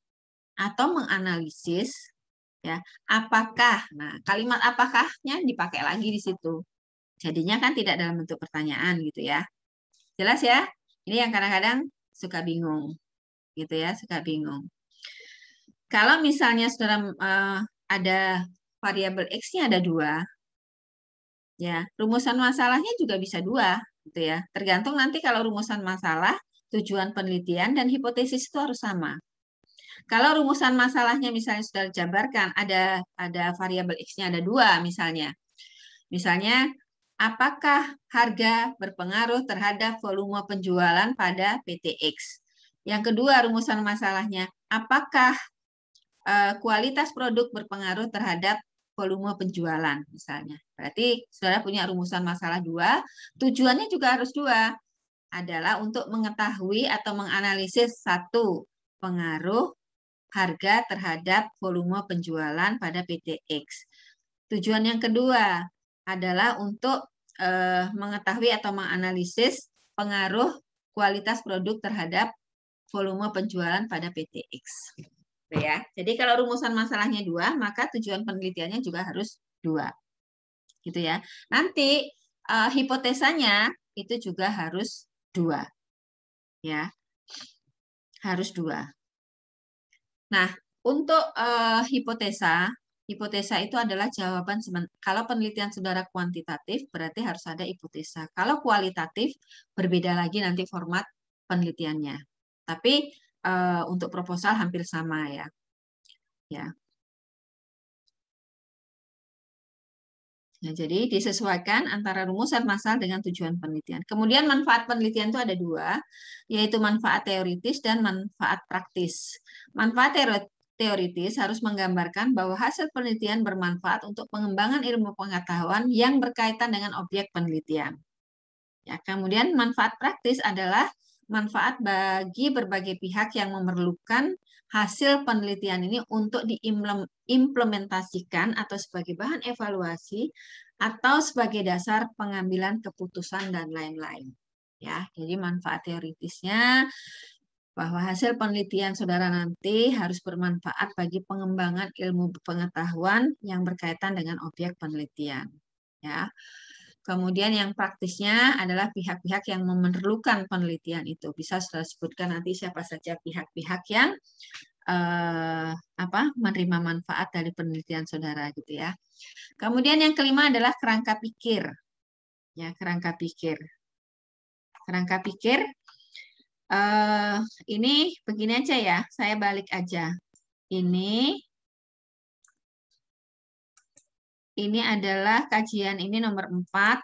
atau menganalisis ya apakah nah kalimat apakahnya dipakai lagi di situ jadinya kan tidak dalam bentuk pertanyaan gitu ya jelas ya ini yang kadang-kadang suka bingung gitu ya suka bingung kalau misalnya saudara eh, ada variabel x-nya ada dua ya rumusan masalahnya juga bisa dua gitu ya. Tergantung nanti kalau rumusan masalah, tujuan penelitian dan hipotesis itu harus sama. Kalau rumusan masalahnya misalnya sudah dijabarkan, ada ada variabel x-nya ada dua misalnya. Misalnya apakah harga berpengaruh terhadap volume penjualan pada PTX? Yang kedua rumusan masalahnya, apakah eh, kualitas produk berpengaruh terhadap volume penjualan misalnya. Berarti saudara punya rumusan masalah dua, tujuannya juga harus dua. Adalah untuk mengetahui atau menganalisis satu pengaruh harga terhadap volume penjualan pada PTX. Tujuan yang kedua adalah untuk eh, mengetahui atau menganalisis pengaruh kualitas produk terhadap volume penjualan pada PTX. Gitu ya. Jadi kalau rumusan masalahnya dua, maka tujuan penelitiannya juga harus dua, gitu ya. Nanti uh, hipotesanya itu juga harus dua, ya, harus dua. Nah, untuk uh, hipotesa, hipotesa itu adalah jawaban kalau penelitian saudara kuantitatif berarti harus ada hipotesa. Kalau kualitatif berbeda lagi nanti format penelitiannya. Tapi Eh, untuk proposal hampir sama ya. Ya. Nah, jadi disesuaikan antara rumusan masal dengan tujuan penelitian. Kemudian manfaat penelitian itu ada dua, yaitu manfaat teoritis dan manfaat praktis. Manfaat teoritis harus menggambarkan bahwa hasil penelitian bermanfaat untuk pengembangan ilmu pengetahuan yang berkaitan dengan objek penelitian. Ya, kemudian manfaat praktis adalah manfaat bagi berbagai pihak yang memerlukan hasil penelitian ini untuk diimplementasikan atau sebagai bahan evaluasi atau sebagai dasar pengambilan keputusan dan lain-lain. Ya, jadi manfaat teoritisnya bahwa hasil penelitian saudara nanti harus bermanfaat bagi pengembangan ilmu pengetahuan yang berkaitan dengan objek penelitian. Ya. Kemudian yang praktisnya adalah pihak-pihak yang memerlukan penelitian itu. Bisa saya sebutkan nanti siapa saja pihak-pihak yang eh, apa menerima manfaat dari penelitian saudara gitu ya. Kemudian yang kelima adalah kerangka pikir. Ya, kerangka pikir. Kerangka pikir eh, ini begini aja ya, saya balik aja. Ini Ini adalah kajian ini nomor 4.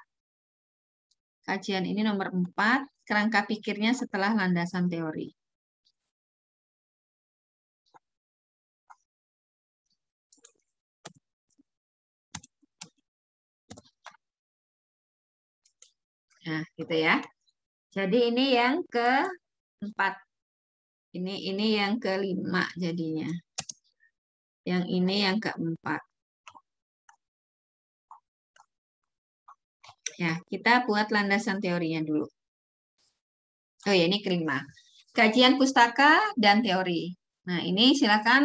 Kajian ini nomor 4, kerangka pikirnya setelah landasan teori. Nah, gitu ya. Jadi ini yang ke keempat. Ini ini yang kelima jadinya. Yang ini yang ke keempat. Ya, kita buat landasan teorinya dulu. Oh ya, ini kelima. Kajian pustaka dan teori. Nah, ini silakan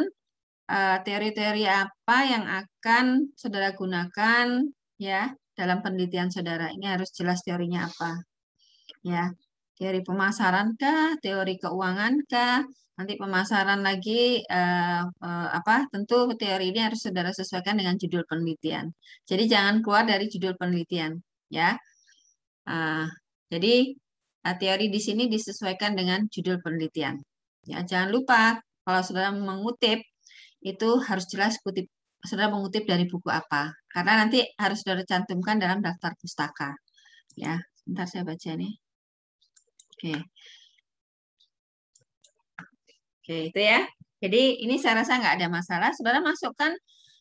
eh, teori-teori apa yang akan saudara gunakan ya dalam penelitian saudara ini harus jelas teorinya apa ya teori pemasaran kah teori keuangan kah nanti pemasaran lagi eh, eh, apa tentu teori ini harus saudara sesuaikan dengan judul penelitian jadi jangan keluar dari judul penelitian ya. Uh, jadi uh, teori di sini disesuaikan dengan judul penelitian. Ya, jangan lupa kalau saudara mengutip itu harus jelas kutip saudara mengutip dari buku apa karena nanti harus saudara cantumkan dalam daftar pustaka. Ya, sebentar saya baca nih. Oke. Oke, itu ya. Jadi ini saya rasa nggak ada masalah. Saudara masukkan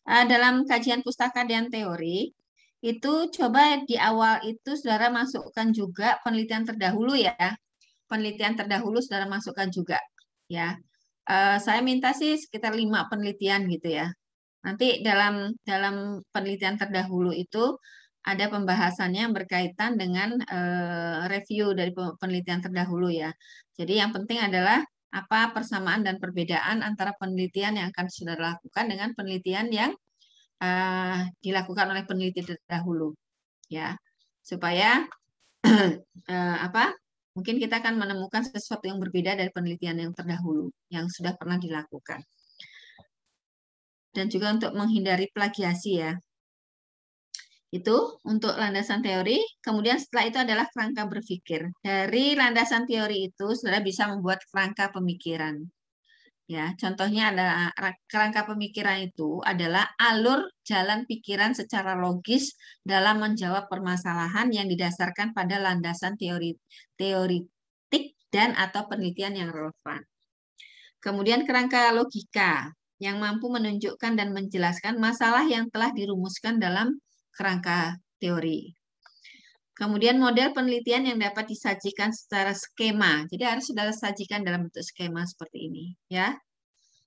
uh, dalam kajian pustaka dan teori itu coba di awal itu saudara masukkan juga penelitian terdahulu ya penelitian terdahulu saudara masukkan juga ya e, saya minta sih sekitar lima penelitian gitu ya nanti dalam dalam penelitian terdahulu itu ada pembahasannya yang berkaitan dengan e, review dari penelitian terdahulu ya jadi yang penting adalah apa persamaan dan perbedaan antara penelitian yang akan saudara lakukan dengan penelitian yang uh, dilakukan oleh peneliti terdahulu ya supaya uh, [CLEARS THROAT] apa mungkin kita akan menemukan sesuatu yang berbeda dari penelitian yang terdahulu yang sudah pernah dilakukan dan juga untuk menghindari plagiasi ya itu untuk landasan teori. Kemudian setelah itu adalah kerangka berpikir. Dari landasan teori itu, saudara bisa membuat kerangka pemikiran ya contohnya ada kerangka pemikiran itu adalah alur jalan pikiran secara logis dalam menjawab permasalahan yang didasarkan pada landasan teori teoritik dan atau penelitian yang relevan. Kemudian kerangka logika yang mampu menunjukkan dan menjelaskan masalah yang telah dirumuskan dalam kerangka teori. Kemudian model penelitian yang dapat disajikan secara skema. Jadi harus sudah disajikan dalam bentuk skema seperti ini, ya.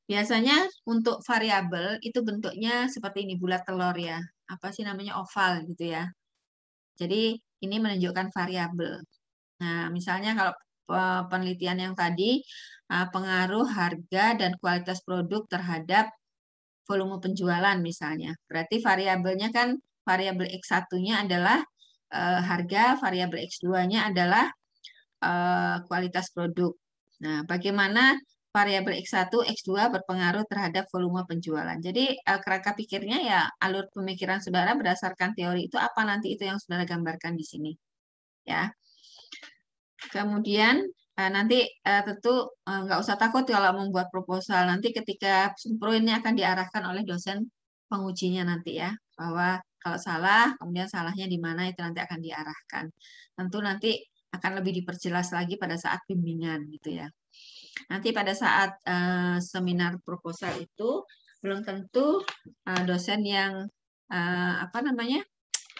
Biasanya untuk variabel itu bentuknya seperti ini bulat telur ya. Apa sih namanya oval gitu ya. Jadi ini menunjukkan variabel. Nah, misalnya kalau penelitian yang tadi eh, pengaruh harga dan kualitas produk terhadap volume penjualan misalnya. Berarti variabelnya kan variabel X1-nya adalah uh, harga, variabel X2-nya adalah uh, kualitas produk. Nah, bagaimana variabel X1, X2 berpengaruh terhadap volume penjualan. Jadi uh, kerangka pikirnya ya alur pemikiran saudara berdasarkan teori itu apa nanti itu yang saudara gambarkan di sini. Ya. Kemudian nanti tentu nggak usah takut kalau membuat proposal nanti ketika sempro ini akan diarahkan oleh dosen pengujinya nanti ya bahwa kalau salah, kemudian salahnya di mana itu nanti akan diarahkan. Tentu nanti akan lebih diperjelas lagi pada saat bimbingan gitu ya. Nanti pada saat uh, seminar proposal itu belum tentu uh, dosen yang uh, apa namanya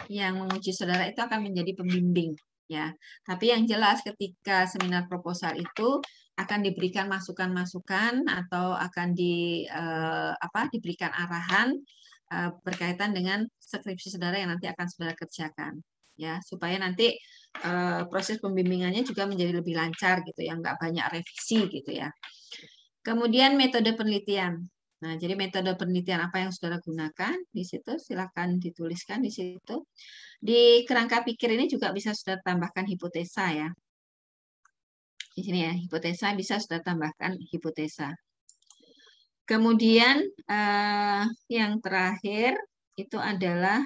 yang menguji saudara itu akan menjadi pembimbing ya. Tapi yang jelas ketika seminar proposal itu akan diberikan masukan-masukan atau akan di uh, apa diberikan arahan Eh, berkaitan dengan skripsi saudara yang nanti akan saudara kerjakan ya supaya nanti uh, proses pembimbingannya juga menjadi lebih lancar gitu ya nggak banyak revisi gitu ya kemudian metode penelitian nah jadi metode penelitian apa yang saudara gunakan di situ silahkan dituliskan di situ di kerangka pikir ini juga bisa sudah tambahkan hipotesa ya di sini ya hipotesa bisa sudah tambahkan hipotesa Kemudian uh, yang terakhir itu adalah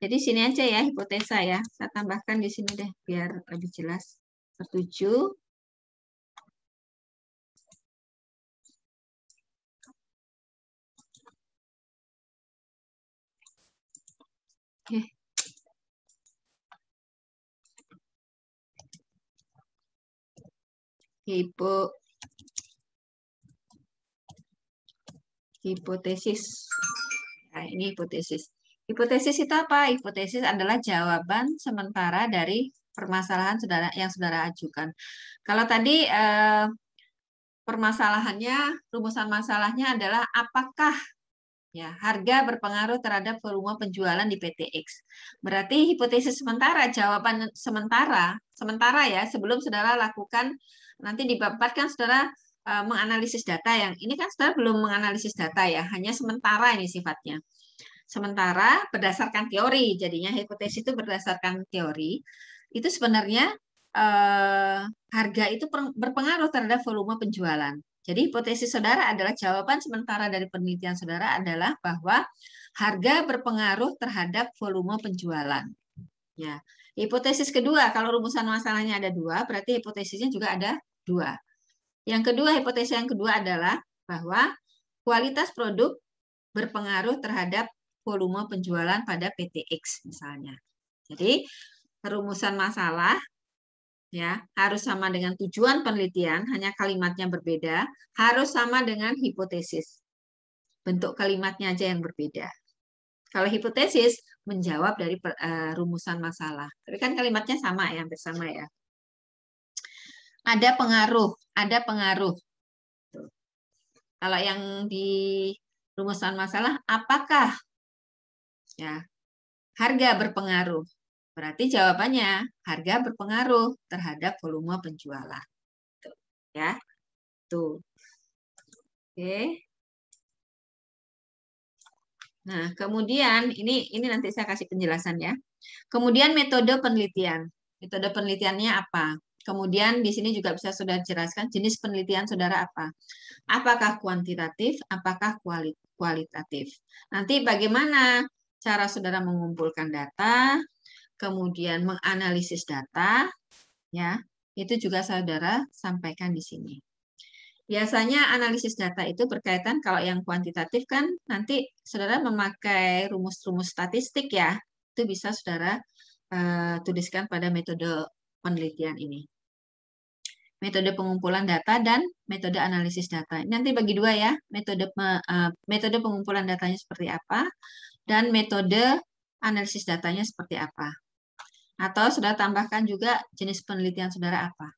jadi sini aja ya hipotesa ya. Saya tambahkan di sini deh biar lebih jelas. tertuju. Oke. Okay. hipotesis. Nah, ini hipotesis. Hipotesis itu apa? Hipotesis adalah jawaban sementara dari permasalahan saudara yang saudara ajukan. Kalau tadi eh, permasalahannya, rumusan masalahnya adalah apakah ya harga berpengaruh terhadap volume penjualan di PTX. Berarti hipotesis sementara, jawaban sementara, sementara ya sebelum saudara lakukan nanti di saudara Eh, menganalisis data yang ini kan saudara belum menganalisis data ya, hanya sementara ini sifatnya. Sementara berdasarkan teori, jadinya hipotesis itu berdasarkan teori, itu sebenarnya eh, harga itu berpengaruh terhadap volume penjualan. Jadi hipotesis saudara adalah jawaban sementara dari penelitian saudara adalah bahwa harga berpengaruh terhadap volume penjualan. Ya, hipotesis kedua kalau rumusan masalahnya ada dua, berarti hipotesisnya juga ada dua. Yang kedua, hipotesa yang kedua adalah bahwa kualitas produk berpengaruh terhadap volume penjualan pada PTX misalnya. Jadi, perumusan masalah ya harus sama dengan tujuan penelitian, hanya kalimatnya berbeda, harus sama dengan hipotesis. Bentuk kalimatnya aja yang berbeda. Kalau hipotesis menjawab dari eh, rumusan masalah. Tapi kan kalimatnya sama ya, hampir sama ya ada pengaruh, ada pengaruh. Kalau yang di rumusan masalah, apakah ya harga berpengaruh? Berarti jawabannya harga berpengaruh terhadap volume penjualan. Tuh, ya. Tuh. Oke. Nah, kemudian ini ini nanti saya kasih penjelasan ya. Kemudian metode penelitian. Metode penelitiannya apa? Kemudian di sini juga bisa saudara jelaskan jenis penelitian saudara apa. Apakah kuantitatif, apakah kualitatif. Nanti bagaimana cara saudara mengumpulkan data, kemudian menganalisis data, ya itu juga saudara sampaikan di sini. Biasanya analisis data itu berkaitan kalau yang kuantitatif kan nanti saudara memakai rumus-rumus statistik ya, itu bisa saudara uh, tuliskan pada metode penelitian ini metode pengumpulan data dan metode analisis data. Nanti bagi dua ya, metode eh, metode pengumpulan datanya seperti apa dan metode analisis datanya seperti apa. Atau sudah tambahkan juga jenis penelitian saudara apa.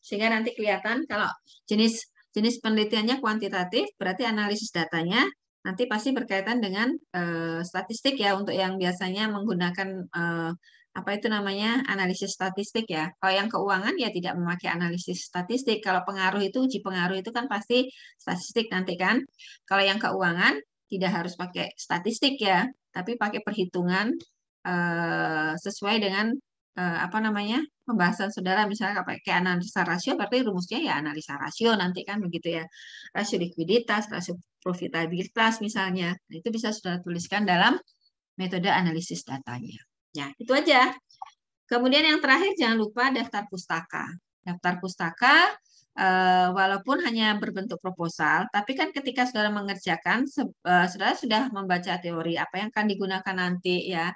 Sehingga nanti kelihatan kalau jenis jenis penelitiannya kuantitatif, berarti analisis datanya nanti pasti berkaitan dengan uh, statistik ya untuk yang biasanya menggunakan uh, apa itu namanya analisis statistik ya. Kalau yang keuangan ya tidak memakai analisis statistik. Kalau pengaruh itu uji pengaruh itu kan pasti statistik nanti kan. Kalau yang keuangan tidak harus pakai statistik ya, tapi pakai perhitungan eh, sesuai dengan eh, apa namanya pembahasan saudara misalnya pakai analisa rasio berarti rumusnya ya analisa rasio nanti kan begitu ya rasio likuiditas rasio profitabilitas misalnya nah, itu bisa saudara tuliskan dalam metode analisis datanya. Ya, itu aja. Kemudian yang terakhir jangan lupa daftar pustaka. Daftar pustaka eh, walaupun hanya berbentuk proposal, tapi kan ketika saudara mengerjakan, eh, saudara sudah membaca teori apa yang akan digunakan nanti ya.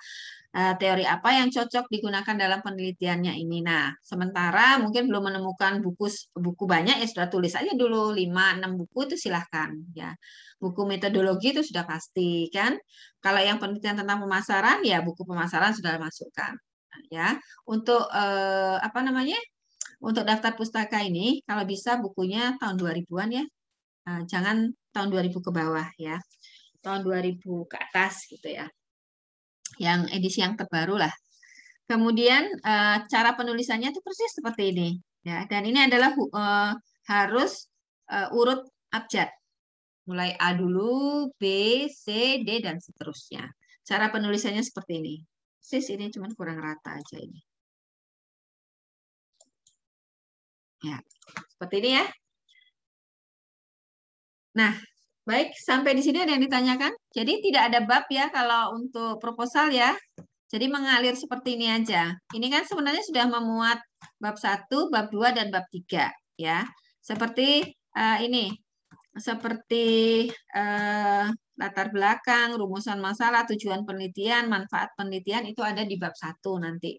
Eh, teori apa yang cocok digunakan dalam penelitiannya ini. Nah, sementara mungkin belum menemukan buku buku banyak ya sudah tulis aja dulu 5 6 buku itu silahkan ya. Buku metodologi itu sudah pasti kan. Kalau yang penelitian tentang pemasaran ya buku pemasaran sudah masukkan ya. Untuk eh, apa namanya? Untuk daftar pustaka ini kalau bisa bukunya tahun 2000-an ya. Eh, jangan tahun 2000 ke bawah ya. Tahun 2000 ke atas gitu ya yang edisi yang terbaru lah. Kemudian eh, cara penulisannya itu persis seperti ini. Ya, dan ini adalah eh, harus eh, urut abjad. Mulai A dulu, B, C, D dan seterusnya. Cara penulisannya seperti ini. Sis ini cuma kurang rata aja ini. Ya, seperti ini ya. Nah, Baik, sampai di sini ada yang ditanyakan? Jadi tidak ada bab ya kalau untuk proposal ya. Jadi mengalir seperti ini aja. Ini kan sebenarnya sudah memuat bab 1, bab 2, dan bab 3. Ya. Seperti uh, ini. Seperti uh, latar belakang, rumusan masalah, tujuan penelitian, manfaat penelitian, itu ada di bab 1 nanti.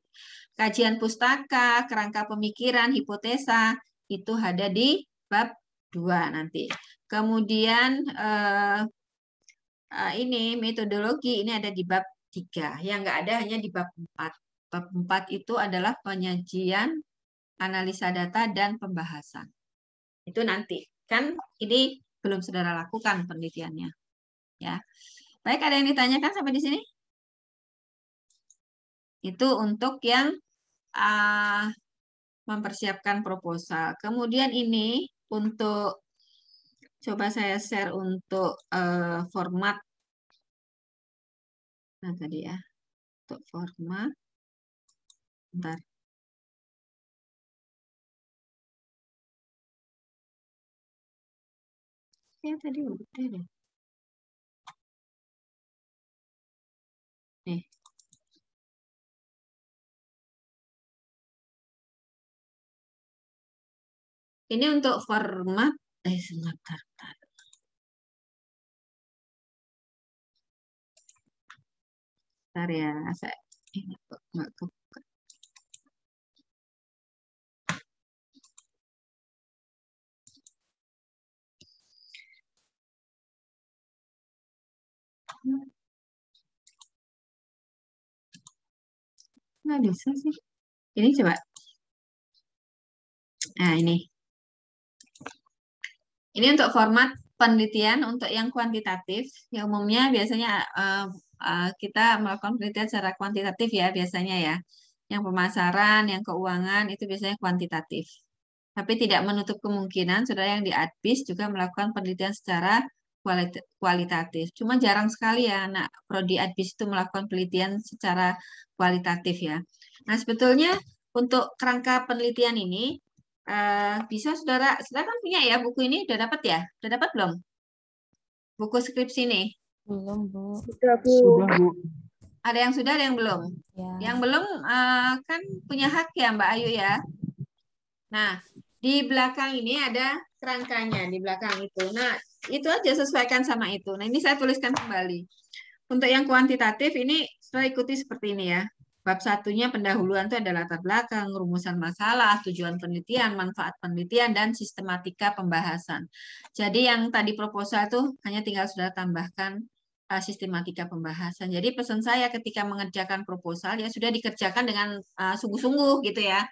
Kajian pustaka, kerangka pemikiran, hipotesa, itu ada di bab dua nanti. Kemudian eh, eh, ini metodologi ini ada di bab tiga, yang enggak ada hanya di bab empat. Bab empat itu adalah penyajian, analisa data dan pembahasan. Itu nanti kan ini belum saudara lakukan penelitiannya, ya. Baik, ada yang ditanyakan sampai di sini? Itu untuk yang uh, mempersiapkan proposal. Kemudian ini untuk coba saya share untuk uh, format. Nah tadi ya, untuk format. Bentar. Ya tadi udah deh. Nih. Ini untuk format eh sengat kartar. Bentar ya, saya ini kok nggak kebuka. Nggak bisa sih. Ini coba. Nah, ini. Ini untuk format penelitian untuk yang kuantitatif, ya umumnya biasanya uh, uh, kita melakukan penelitian secara kuantitatif ya biasanya ya. Yang pemasaran, yang keuangan itu biasanya kuantitatif. Tapi tidak menutup kemungkinan saudara yang di ADBIS juga melakukan penelitian secara kualitatif. Cuma jarang sekali ya anak prodi ADBIS itu melakukan penelitian secara kualitatif ya. Nah, sebetulnya untuk kerangka penelitian ini Eh, bisa saudara, saudara kan punya ya buku ini udah dapat ya? Udah dapat belum? Buku skripsi ini? Belum, Bu. Sudah, Bu. Ada yang sudah, ada yang belum? Ya. Yang belum uh, kan punya hak ya Mbak Ayu ya? Nah, di belakang ini ada kerangkanya, di belakang itu. Nah, itu aja sesuaikan sama itu. Nah, ini saya tuliskan kembali. Untuk yang kuantitatif ini saya ikuti seperti ini ya. Bab satunya pendahuluan itu adalah latar belakang, rumusan masalah, tujuan penelitian, manfaat penelitian, dan sistematika pembahasan. Jadi yang tadi proposal itu hanya tinggal sudah tambahkan eh, sistematika pembahasan. Jadi pesan saya ketika mengerjakan proposal ya sudah dikerjakan dengan eh, sungguh-sungguh gitu ya.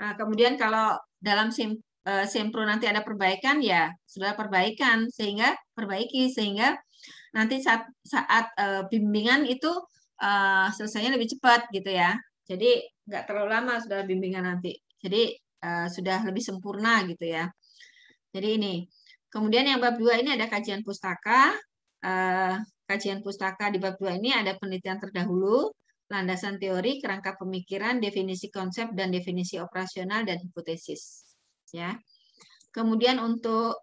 Nah, kemudian kalau dalam sim eh, sempro nanti ada perbaikan ya sudah perbaikan sehingga perbaiki sehingga nanti saat saat bimbingan itu uh, selesainya lebih cepat gitu ya. Jadi nggak terlalu lama sudah bimbingan nanti. Jadi uh, sudah lebih sempurna gitu ya. Jadi ini. Kemudian yang bab dua ini ada kajian pustaka. Uh, kajian pustaka di bab dua ini ada penelitian terdahulu, landasan teori, kerangka pemikiran, definisi konsep dan definisi operasional dan hipotesis. Ya. Kemudian untuk [CLEARS THROAT]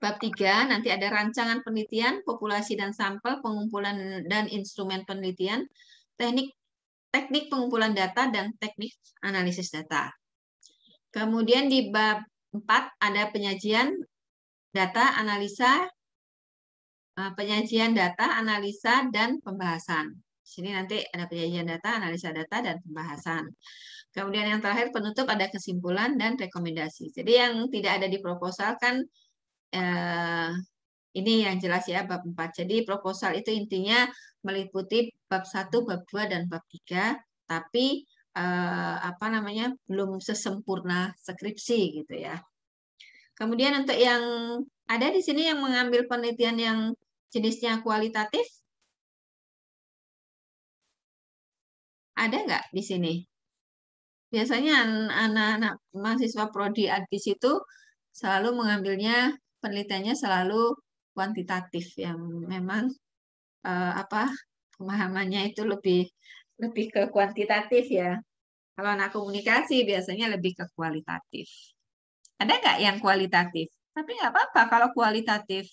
Bab 3 nanti ada rancangan penelitian, populasi dan sampel, pengumpulan dan instrumen penelitian, teknik teknik pengumpulan data dan teknik analisis data. Kemudian di bab 4 ada penyajian data, analisa, eh, penyajian data, analisa, dan pembahasan. Di sini nanti ada penyajian data, analisa data, dan pembahasan. Kemudian yang terakhir penutup ada kesimpulan dan rekomendasi. Jadi yang tidak ada di proposal kan eh, ini yang jelas ya bab 4. Jadi proposal itu intinya meliputi bab 1, bab 2 dan bab 3, tapi eh, apa namanya? belum sesempurna skripsi gitu ya. Kemudian untuk yang ada di sini yang mengambil penelitian yang jenisnya kualitatif? Ada nggak di sini? Biasanya anak-anak mahasiswa prodi advis itu selalu mengambilnya penelitiannya selalu kuantitatif yang memang uh, apa pemahamannya itu lebih lebih ke kuantitatif ya kalau anak komunikasi biasanya lebih ke kualitatif ada nggak yang kualitatif tapi nggak apa-apa kalau kualitatif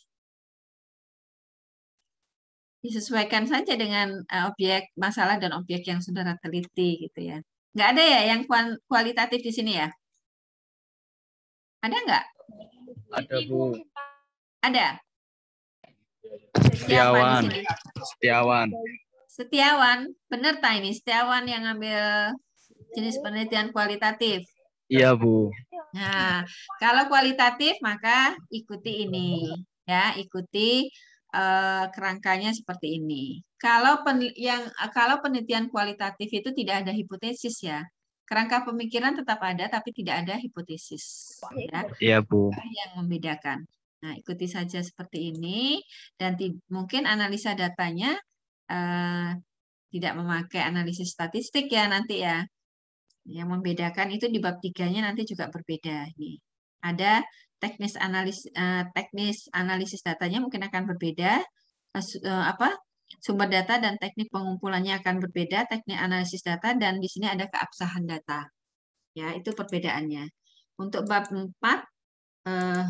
disesuaikan saja dengan eh, objek masalah dan objek yang saudara teliti gitu ya nggak ada ya yang kualitatif di sini ya ada nggak ada Bu. Ada. Setiawan. Setiawan. Setiawan, benar tak ini? Setiawan yang ambil jenis penelitian kualitatif. Iya, Bu. Nah, kalau kualitatif maka ikuti ini ya, ikuti uh, kerangkanya seperti ini. Kalau pen, yang eh, kalau penelitian kualitatif itu tidak ada hipotesis ya. Kerangka pemikiran tetap ada, tapi tidak ada hipotesis. Ya. Iya, Bu. Yang membedakan. Nah, ikuti saja seperti ini. Dan mungkin analisa datanya eh, tidak memakai analisis statistik ya nanti ya. Yang membedakan itu di bab tiganya nanti juga berbeda. Nih, ada teknis analis eh, teknis analisis datanya mungkin akan berbeda. eh, eh apa Sumber data dan teknik pengumpulannya akan berbeda, teknik analisis data, dan di sini ada keabsahan data. Ya, itu perbedaannya. Untuk bab 4, eh,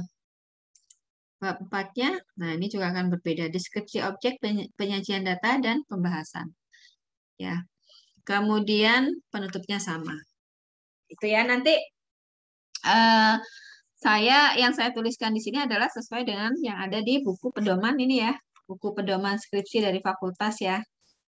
bab 4-nya, nah ini juga akan berbeda. Deskripsi objek, penyajian data, dan pembahasan. Ya, Kemudian penutupnya sama. Itu ya, nanti eh, saya yang saya tuliskan di sini adalah sesuai dengan yang ada di buku pedoman ini ya buku pedoman skripsi dari fakultas ya.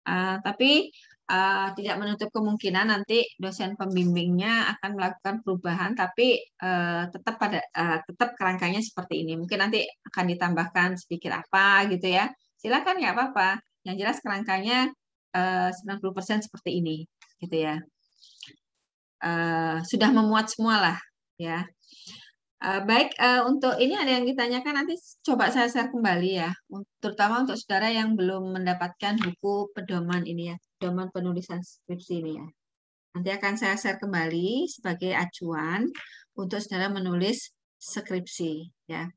Uh, tapi uh, tidak menutup kemungkinan nanti dosen pembimbingnya akan melakukan perubahan, tapi uh, tetap pada uh, tetap kerangkanya seperti ini. Mungkin nanti akan ditambahkan sedikit apa gitu ya. Silakan ya, apa-apa. Yang jelas kerangkanya eh, uh, 90% seperti ini gitu ya. Uh, sudah memuat semua lah, ya. Uh, baik, uh, untuk ini ada yang ditanyakan nanti coba saya share kembali ya, terutama untuk saudara yang belum mendapatkan buku pedoman ini ya, pedoman penulisan skripsi ini ya. Nanti akan saya share kembali sebagai acuan untuk saudara menulis skripsi ya.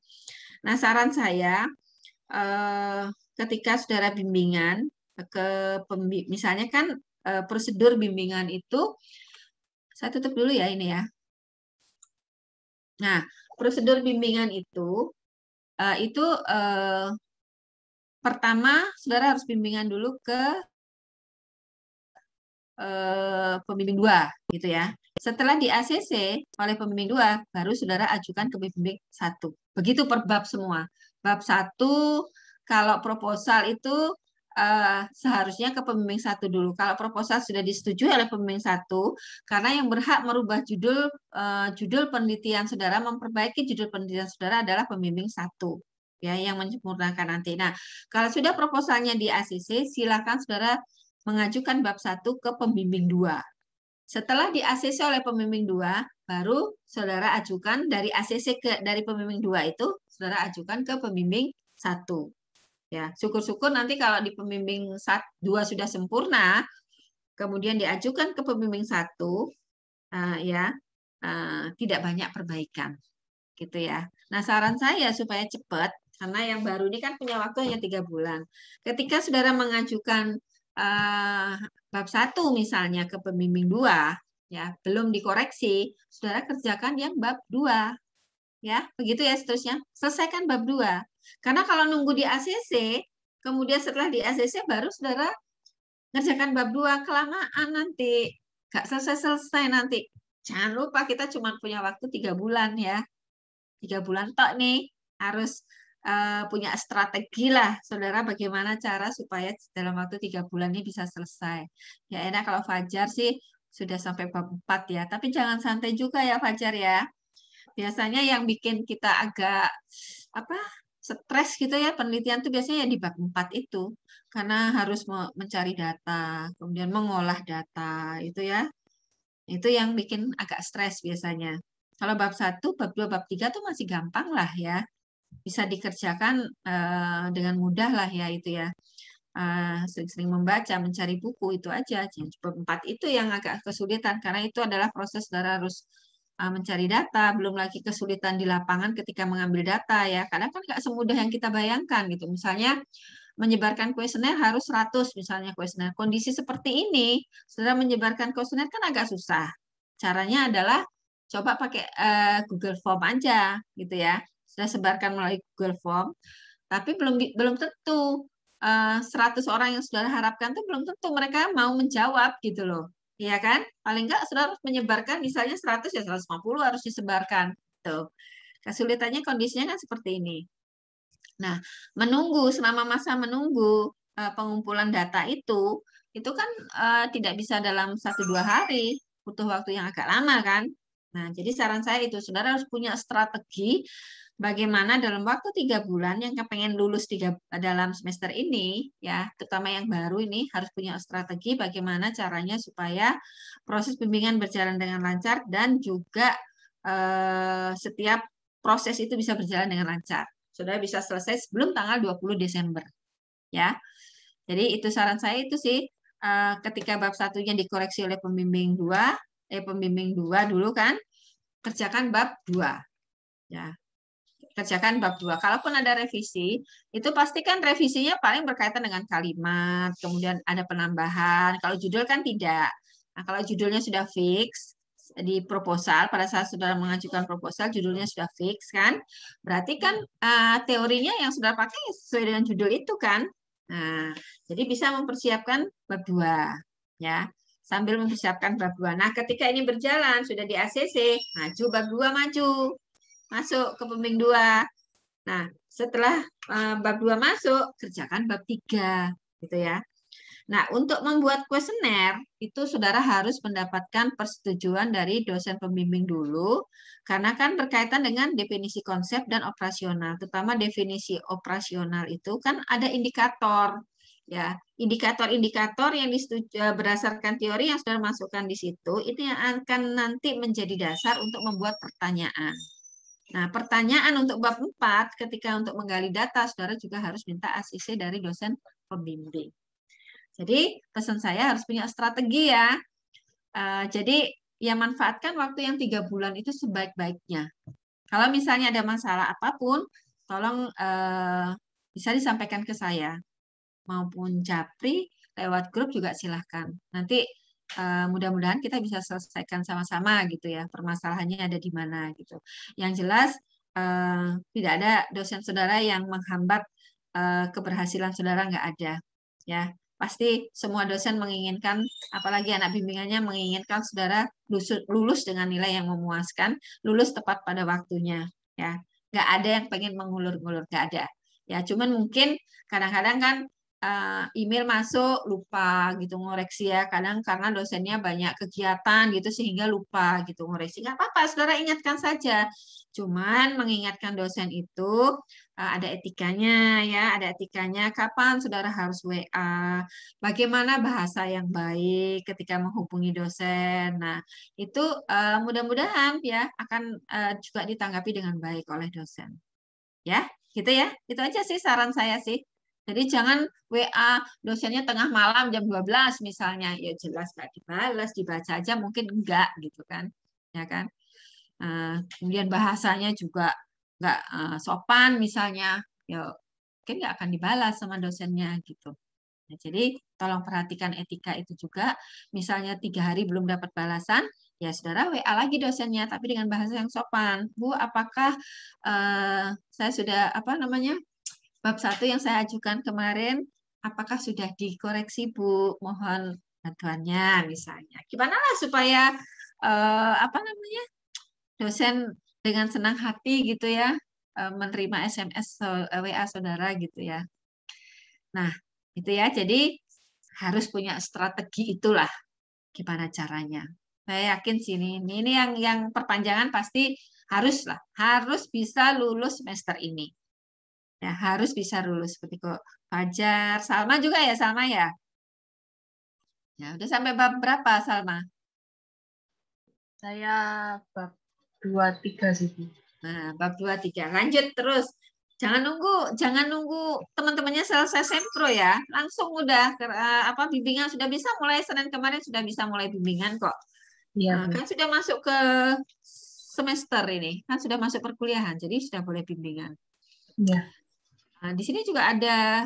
Nah saran saya uh, ketika saudara bimbingan ke misalnya kan prosedur bimbingan itu saya tutup dulu ya ini ya Nah, prosedur bimbingan itu uh, itu uh, pertama saudara harus bimbingan dulu ke uh, pembimbing dua gitu ya. Setelah di ACC oleh pembimbing dua, baru saudara ajukan ke pembimbing satu. Begitu per bab semua. Bab satu kalau proposal itu Eh, seharusnya ke pembimbing satu dulu. Kalau proposal sudah disetujui oleh pembimbing satu, karena yang berhak merubah judul uh, judul penelitian saudara, memperbaiki judul penelitian saudara adalah pembimbing satu ya yang menyempurnakan nanti. Nah, kalau sudah proposalnya di ACC, silakan saudara mengajukan bab satu ke pembimbing dua. Setelah di ACC oleh pembimbing dua, baru saudara ajukan dari ACC ke dari pembimbing dua itu saudara ajukan ke pembimbing satu. Ya, syukur-syukur nanti kalau di pembimbing dua sudah sempurna, kemudian diajukan ke pembimbing satu, uh, ya uh, tidak banyak perbaikan, gitu ya. Nah, saran saya supaya cepat, karena yang baru ini kan punya waktu hanya tiga bulan. Ketika saudara mengajukan uh, bab satu misalnya ke pembimbing dua, ya belum dikoreksi, saudara kerjakan yang bab dua, ya begitu ya seterusnya. Selesaikan bab dua karena kalau nunggu di ACC, kemudian setelah di ACC baru saudara ngerjakan bab 2 kelamaan nanti. Gak selesai-selesai nanti. Jangan lupa kita cuma punya waktu tiga bulan ya. Tiga bulan tok nih harus uh, punya strategi lah saudara bagaimana cara supaya dalam waktu tiga bulan ini bisa selesai. Ya enak kalau Fajar sih sudah sampai bab empat ya. Tapi jangan santai juga ya Fajar ya. Biasanya yang bikin kita agak apa stres gitu ya penelitian tuh biasanya ya di bab 4 itu karena harus mencari data kemudian mengolah data itu ya itu yang bikin agak stres biasanya kalau bab 1 bab 2 bab 3 tuh masih gampang lah ya bisa dikerjakan eh, dengan mudah lah ya itu ya eh, sering-sering membaca mencari buku itu aja bab 4 itu yang agak kesulitan karena itu adalah proses darah harus Eh, mencari data, belum lagi kesulitan di lapangan ketika mengambil data ya. Kadang kan nggak semudah yang kita bayangkan gitu. Misalnya menyebarkan kuesioner harus 100 misalnya kuesioner. Kondisi seperti ini, saudara menyebarkan kuesioner kan agak susah. Caranya adalah coba pakai uh, Google Form aja gitu ya. Sudah sebarkan melalui Google Form, tapi belum belum tentu uh, eh, 100 orang yang saudara harapkan tuh belum tentu mereka mau menjawab gitu loh. Iya kan? Paling enggak Saudara harus menyebarkan misalnya 100 ya 150 harus disebarkan. Tuh. Kesulitannya kondisinya kan seperti ini. Nah, menunggu selama masa menunggu eh, pengumpulan data itu itu kan uh, tidak bisa dalam satu dua hari, butuh waktu yang agak lama kan. Nah, jadi saran saya itu saudara harus punya strategi bagaimana dalam waktu tiga bulan yang kepengen lulus tiga, dalam semester ini, ya terutama yang baru ini harus punya strategi bagaimana caranya supaya proses pembimbingan berjalan dengan lancar dan juga eh, setiap proses itu bisa berjalan dengan lancar. Sudah bisa selesai sebelum tanggal 20 Desember. Ya. Jadi itu saran saya itu sih eh, ketika bab satunya dikoreksi oleh pembimbing dua, eh pembimbing dua dulu kan kerjakan bab dua. Ya, kerjakan bab 2. Kalaupun ada revisi, itu pastikan revisinya paling berkaitan dengan kalimat, kemudian ada penambahan. Kalau judul kan tidak. Nah, kalau judulnya sudah fix di proposal, pada saat sudah mengajukan proposal, judulnya sudah fix kan? Berarti kan uh, teorinya yang sudah pakai sesuai dengan judul itu kan? Nah, jadi bisa mempersiapkan bab 2 ya sambil mempersiapkan bab 2. Nah, ketika ini berjalan sudah di ACC, maju bab 2 maju masuk ke pembimbing dua. Nah, setelah uh, bab dua masuk, kerjakan bab tiga, gitu ya. Nah, untuk membuat kuesioner itu saudara harus mendapatkan persetujuan dari dosen pembimbing dulu karena kan berkaitan dengan definisi konsep dan operasional. Terutama definisi operasional itu kan ada indikator ya indikator-indikator yang disetuju, eh, berdasarkan teori yang saudara masukkan di situ itu yang akan nanti menjadi dasar untuk membuat pertanyaan Nah, pertanyaan untuk bab 4 ketika untuk menggali data, saudara juga harus minta ACC dari dosen pembimbing. Jadi, pesan saya harus punya strategi ya. Eh, jadi, ya manfaatkan waktu yang tiga bulan itu sebaik-baiknya. Kalau misalnya ada masalah apapun, tolong eh, bisa disampaikan ke saya. Maupun Japri, lewat grup juga silahkan. Nanti Eh, mudah-mudahan kita bisa selesaikan sama-sama gitu ya permasalahannya ada di mana gitu. Yang jelas eh, tidak ada dosen saudara yang menghambat eh, keberhasilan saudara nggak ada ya pasti semua dosen menginginkan, apalagi anak bimbingannya menginginkan saudara lulus dengan nilai yang memuaskan, lulus tepat pada waktunya, ya. Nggak ada yang pengen mengulur ulur nggak ada. Ya, cuman mungkin kadang-kadang kan uh, email masuk lupa gitu ngoreksi ya kadang karena dosennya banyak kegiatan gitu sehingga lupa gitu ngoreksi nggak apa-apa saudara ingatkan saja cuman mengingatkan dosen itu uh, ada etikanya ya ada etikanya kapan saudara harus WA bagaimana bahasa yang baik ketika menghubungi dosen nah itu uh, mudah-mudahan ya akan uh, juga ditanggapi dengan baik oleh dosen ya gitu ya itu aja sih saran saya sih jadi jangan WA dosennya tengah malam jam 12 misalnya, ya jelas nggak dibalas, dibaca aja mungkin enggak gitu kan, ya kan. Eh, kemudian bahasanya juga nggak eh, sopan misalnya, ya mungkin nggak akan dibalas sama dosennya gitu. Nah, jadi tolong perhatikan etika itu juga. Misalnya tiga hari belum dapat balasan, ya saudara WA lagi dosennya, tapi dengan bahasa yang sopan. Bu, apakah uh, saya sudah apa namanya bab satu yang saya ajukan kemarin, apakah sudah dikoreksi Bu? Mohon bantuannya misalnya. Gimana lah supaya eh, apa namanya dosen dengan senang hati gitu ya eh, menerima SMS eh, WA saudara gitu ya. Nah itu ya. Jadi harus punya strategi itulah gimana caranya. Saya yakin sini ini, yang yang perpanjangan pasti haruslah harus bisa lulus semester ini. Ya, harus bisa lulus seperti kok Fajar, Salma juga ya Salma ya. Ya, udah sampai bab berapa Salma? Saya bab dua tiga sih. Nah, bab tiga Lanjut terus. Jangan nunggu, jangan nunggu teman-temannya selesai sempro ya. Langsung udah eh, apa bimbingan sudah bisa mulai Senin kemarin sudah bisa mulai bimbingan kok. ya Nah, kan sudah masuk ke semester ini, kan sudah masuk perkuliahan, jadi sudah boleh bimbingan. Ya. Nah, di sini juga ada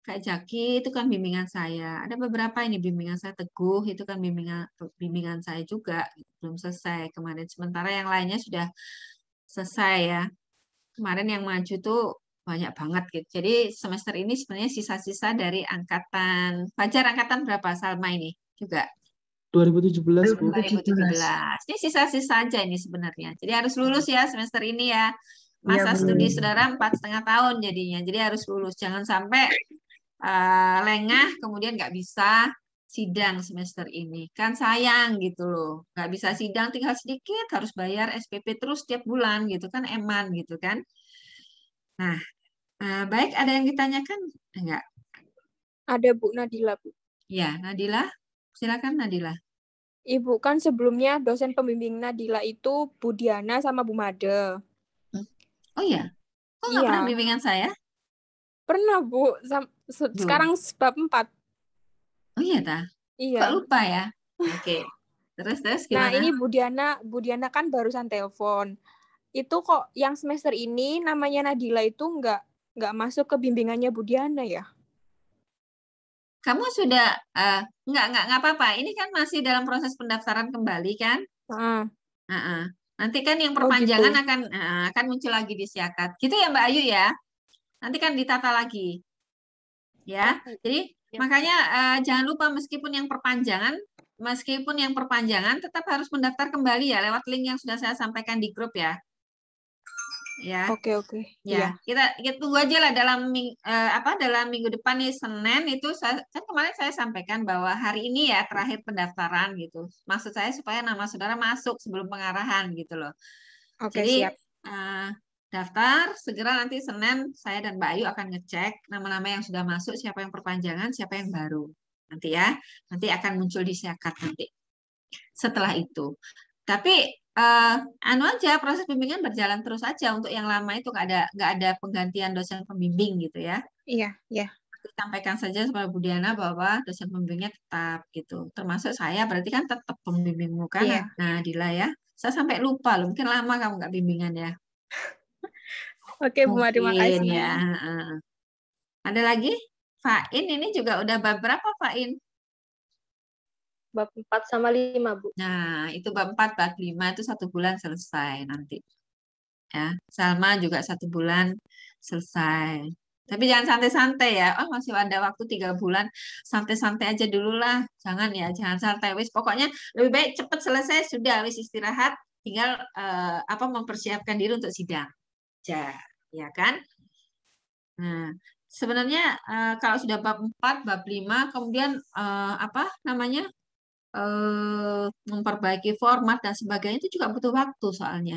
Kak Jaki, itu kan bimbingan saya. Ada beberapa ini bimbingan saya Teguh, itu kan bimbingan bimbingan saya juga belum selesai kemarin. Sementara yang lainnya sudah selesai ya. Kemarin yang maju tuh banyak banget gitu. Jadi semester ini sebenarnya sisa-sisa dari angkatan Fajar angkatan berapa Salma ini juga 2017 2017. 2017. Ini sisa-sisa aja ini sebenarnya. Jadi harus lulus ya semester ini ya. Iya, masa ya, studi saudara empat setengah tahun jadinya jadi harus lulus jangan sampai uh, lengah kemudian nggak bisa sidang semester ini kan sayang gitu loh nggak bisa sidang tinggal sedikit harus bayar SPP terus setiap bulan gitu kan eman gitu kan nah uh, baik ada yang ditanyakan enggak ada Bu Nadila Bu ya Nadila silakan Nadila Ibu kan sebelumnya dosen pembimbing Nadila itu Bu Diana sama Bu Made Oh iya? Kok nggak iya. pernah bimbingan saya? Pernah, Bu. Se Sekarang sebab empat. Oh iya, ta? Iya. Kok lupa ya? Oke. Okay. Terus, terus nah, gimana? Nah, ini Budiana, Budiana kan barusan telepon. Itu kok yang semester ini namanya Nadila itu nggak nggak masuk ke bimbingannya Budiana ya? Kamu sudah uh, nggak nggak nggak apa-apa. Ini kan masih dalam proses pendaftaran kembali kan? Uh. Uh -uh. Nanti kan yang oh, perpanjangan oh, gitu. akan eh, akan muncul lagi di siakat. Gitu ya Mbak Ayu ya. Nanti kan ditata lagi. Ya. Oh, iya. Jadi ya. makanya uh, jangan lupa meskipun yang perpanjangan meskipun yang perpanjangan tetap harus mendaftar kembali ya lewat link yang sudah saya sampaikan di grup ya ya. Oke okay, oke. Okay. Ya, yeah. kita kita ya, tunggu aja lah dalam uh, apa dalam minggu depan nih Senin itu saya, kan kemarin saya sampaikan bahwa hari ini ya terakhir pendaftaran gitu. Maksud saya supaya nama saudara masuk sebelum pengarahan gitu loh. Oke okay, siap. Uh, daftar segera nanti Senin saya dan Mbak Ayu akan ngecek nama-nama yang sudah masuk siapa yang perpanjangan siapa yang baru nanti ya nanti akan muncul di siakat nanti setelah itu tapi uh, anu aja proses bimbingan berjalan terus aja untuk yang lama itu nggak ada nggak ada penggantian dosen pembimbing gitu ya. Iya, iya. Sampaikan saja kepada Bu Diana bahwa dosen pembimbingnya tetap gitu. Termasuk saya berarti kan tetap pembimbingmu kan. Iya. Nah, Dila ya. Saya sampai lupa loh, mungkin lama kamu nggak bimbingan ya. [LAUGHS] Oke, Bu Mari, makasih. Ya. Ada lagi? Fain ini juga udah berapa Fain? bab 4 sama 5, Bu. Nah, itu bab 4, bab 5 itu satu bulan selesai nanti. Ya, Salma juga satu bulan selesai. Tapi jangan santai-santai ya. Oh, masih ada waktu tiga bulan. Santai-santai aja dulu lah. Jangan ya, jangan santai. Wis, pokoknya lebih baik cepat selesai. Sudah, wis istirahat. Tinggal eh, apa mempersiapkan diri untuk sidang. Ja, ya kan? Nah, sebenarnya eh, kalau sudah bab 4, bab 5, kemudian eh, apa namanya? eh, memperbaiki format dan sebagainya itu juga butuh waktu soalnya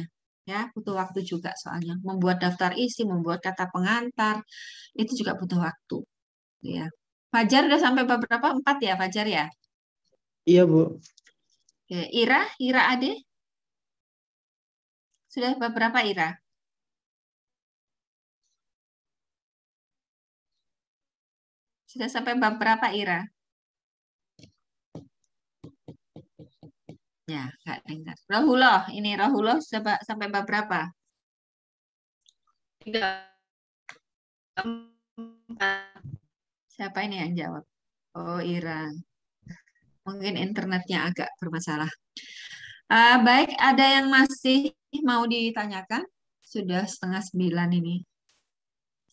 ya butuh waktu juga soalnya membuat daftar isi membuat kata pengantar itu juga butuh waktu ya Fajar udah sampai beberapa empat ya Fajar ya iya bu Oke, Ira Ira Ade sudah beberapa Ira sudah sampai beberapa Ira Ya, nggak dengar. Rahuloh, ini Rahuloh sampai bab berapa? Tiga. Siapa ini yang jawab? Oh, Ira. Mungkin internetnya agak bermasalah. Uh, baik, ada yang masih mau ditanyakan? Sudah setengah sembilan ini.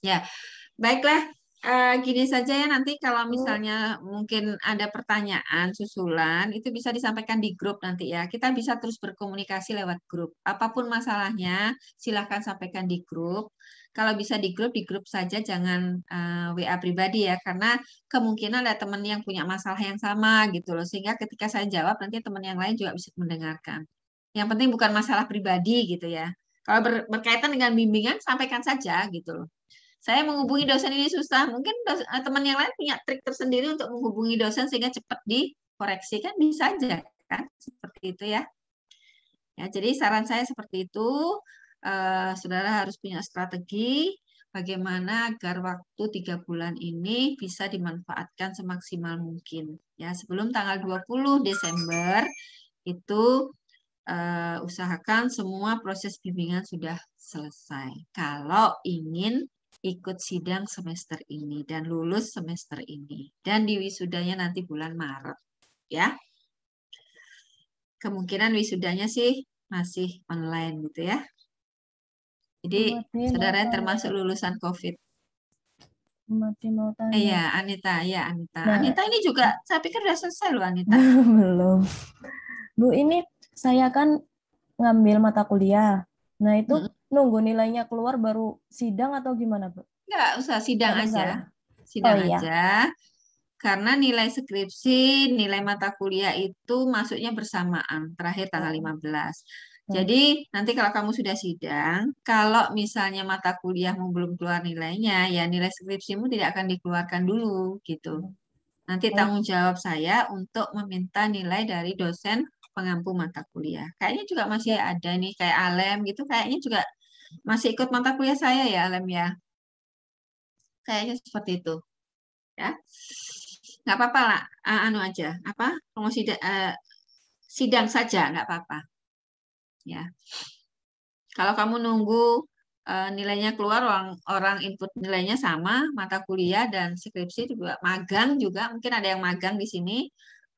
Ya, baiklah uh, gini saja ya nanti kalau hmm. misalnya mungkin ada pertanyaan susulan itu bisa disampaikan di grup nanti ya. Kita bisa terus berkomunikasi lewat grup. Apapun masalahnya silahkan sampaikan di grup. Kalau bisa di grup di grup saja jangan uh, eh, WA pribadi ya karena kemungkinan ada teman yang punya masalah yang sama gitu loh sehingga ketika saya jawab nanti teman yang lain juga bisa mendengarkan. Yang penting bukan masalah pribadi gitu ya. Kalau berkaitan dengan bimbingan sampaikan saja gitu loh. Saya menghubungi dosen ini susah. Mungkin dosen, eh, teman yang lain punya trik tersendiri untuk menghubungi dosen sehingga cepat dikoreksi kan bisa aja kan seperti itu ya. Ya, jadi saran saya seperti itu, eh, saudara harus punya strategi bagaimana agar waktu tiga bulan ini bisa dimanfaatkan semaksimal mungkin. Ya, sebelum tanggal 20 Desember itu uh, usahakan semua proses bimbingan sudah selesai. Kalau ingin ikut sidang semester ini dan lulus semester ini dan di wisudanya nanti bulan Maret ya. Kemungkinan wisudanya sih masih online gitu ya. Jadi saudara termasuk lulusan COVID. Mati ya. Iya, Anita, ya Anita. Nah, Anita ini juga saya pikir sudah selesai loh Anita. [LAUGHS] Belum. Bu, ini saya kan ngambil mata kuliah. Nah, itu -hmm nunggu nilainya keluar baru sidang atau gimana, Bu? Enggak usah sidang Nggak aja. Usah. Sidang oh, iya. aja. Karena nilai skripsi, nilai mata kuliah itu masuknya bersamaan, terakhir tanggal 15. Hmm. Hmm. Jadi nanti kalau kamu sudah sidang, kalau misalnya mata kuliahmu belum keluar nilainya, ya nilai skripsimu tidak akan dikeluarkan dulu gitu. Hmm. Nanti tanggung jawab saya untuk meminta nilai dari dosen pengampu mata kuliah. Kayaknya juga masih ya. ada nih kayak Alem gitu, kayaknya juga masih ikut mata kuliah saya ya, Lem ya. Kayaknya seperti itu. Ya. Nggak apa-apa lah, anu aja, apa? Promosi uh, sidang saja nggak apa-apa. Ya. Kalau kamu nunggu uh, nilainya keluar orang orang input nilainya sama, mata kuliah dan skripsi juga magang juga, mungkin ada yang magang di sini.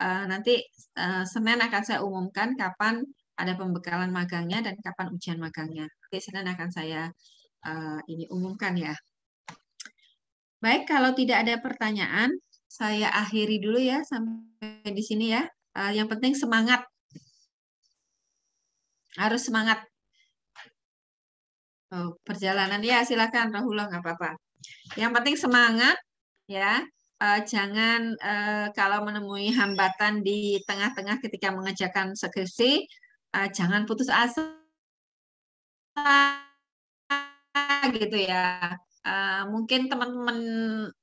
Uh, nanti uh, Senin akan saya umumkan kapan ada pembekalan magangnya dan kapan ujian magangnya. Oke, senang akan saya uh, ini umumkan ya. Baik, kalau tidak ada pertanyaan, saya akhiri dulu ya sampai di sini ya. Uh, yang penting semangat. Harus semangat. Oh, perjalanan ya silakan Rahulah nggak apa-apa. Yang penting semangat ya uh, jangan uh, kalau menemui hambatan di tengah-tengah ketika mengerjakan skripsi, uh, jangan putus asa gitu ya. Uh, mungkin teman-teman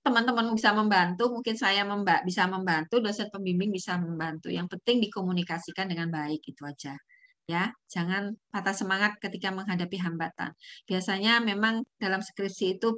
teman-teman bisa membantu, mungkin saya memba bisa membantu, dosen pembimbing bisa membantu. Yang penting dikomunikasikan dengan baik itu aja. Ya, jangan patah semangat ketika menghadapi hambatan. Biasanya memang dalam skripsi itu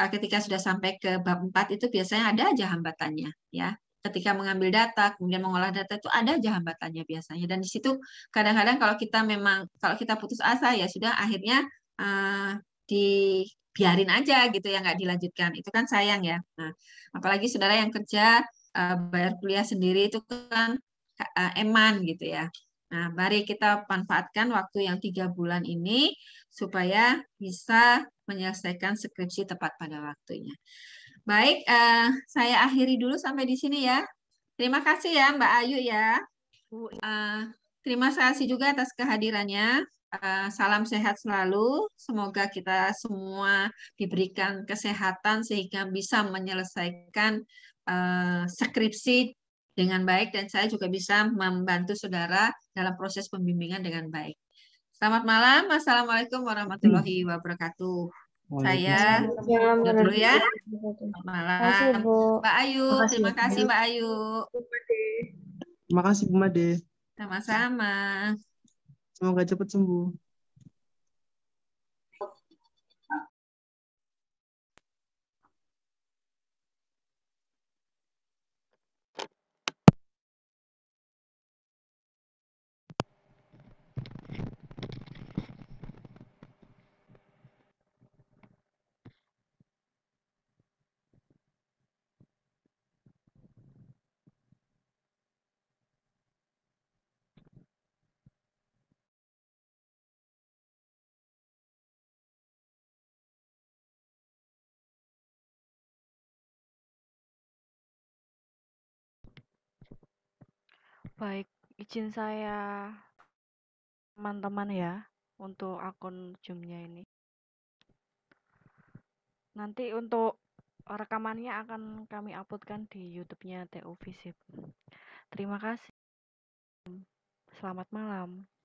uh, ketika sudah sampai ke bab 4 itu biasanya ada aja hambatannya, ya ketika mengambil data, kemudian mengolah data itu ada aja hambatannya biasanya. Dan di situ kadang-kadang kalau kita memang kalau kita putus asa ya sudah akhirnya uh, dibiarin aja gitu ya nggak dilanjutkan. Itu kan sayang ya. Nah, apalagi saudara yang kerja uh, bayar kuliah sendiri itu kan uh, eman gitu ya. Nah, mari kita manfaatkan waktu yang tiga bulan ini supaya bisa menyelesaikan skripsi tepat pada waktunya. Baik, uh, saya akhiri dulu sampai di sini ya. Terima kasih ya Mbak Ayu ya. Uh, terima kasih juga atas kehadirannya. Uh, salam sehat selalu. Semoga kita semua diberikan kesehatan sehingga bisa menyelesaikan uh, skripsi dengan baik dan saya juga bisa membantu saudara dalam proses pembimbingan dengan baik. Selamat malam. Assalamualaikum warahmatullahi wabarakatuh. Oh, iya, Saya dulu ya. Selamat malam. Mbak Ayu, terima kasih Mbak Ayu. Terima kasih Bu Made. Sama-sama. Semoga cepat sembuh. Baik, izin saya teman-teman ya untuk akun Zoom-nya ini. Nanti untuk rekamannya akan kami uploadkan di YouTube-nya TU Visip. Ya. Terima kasih. Selamat malam.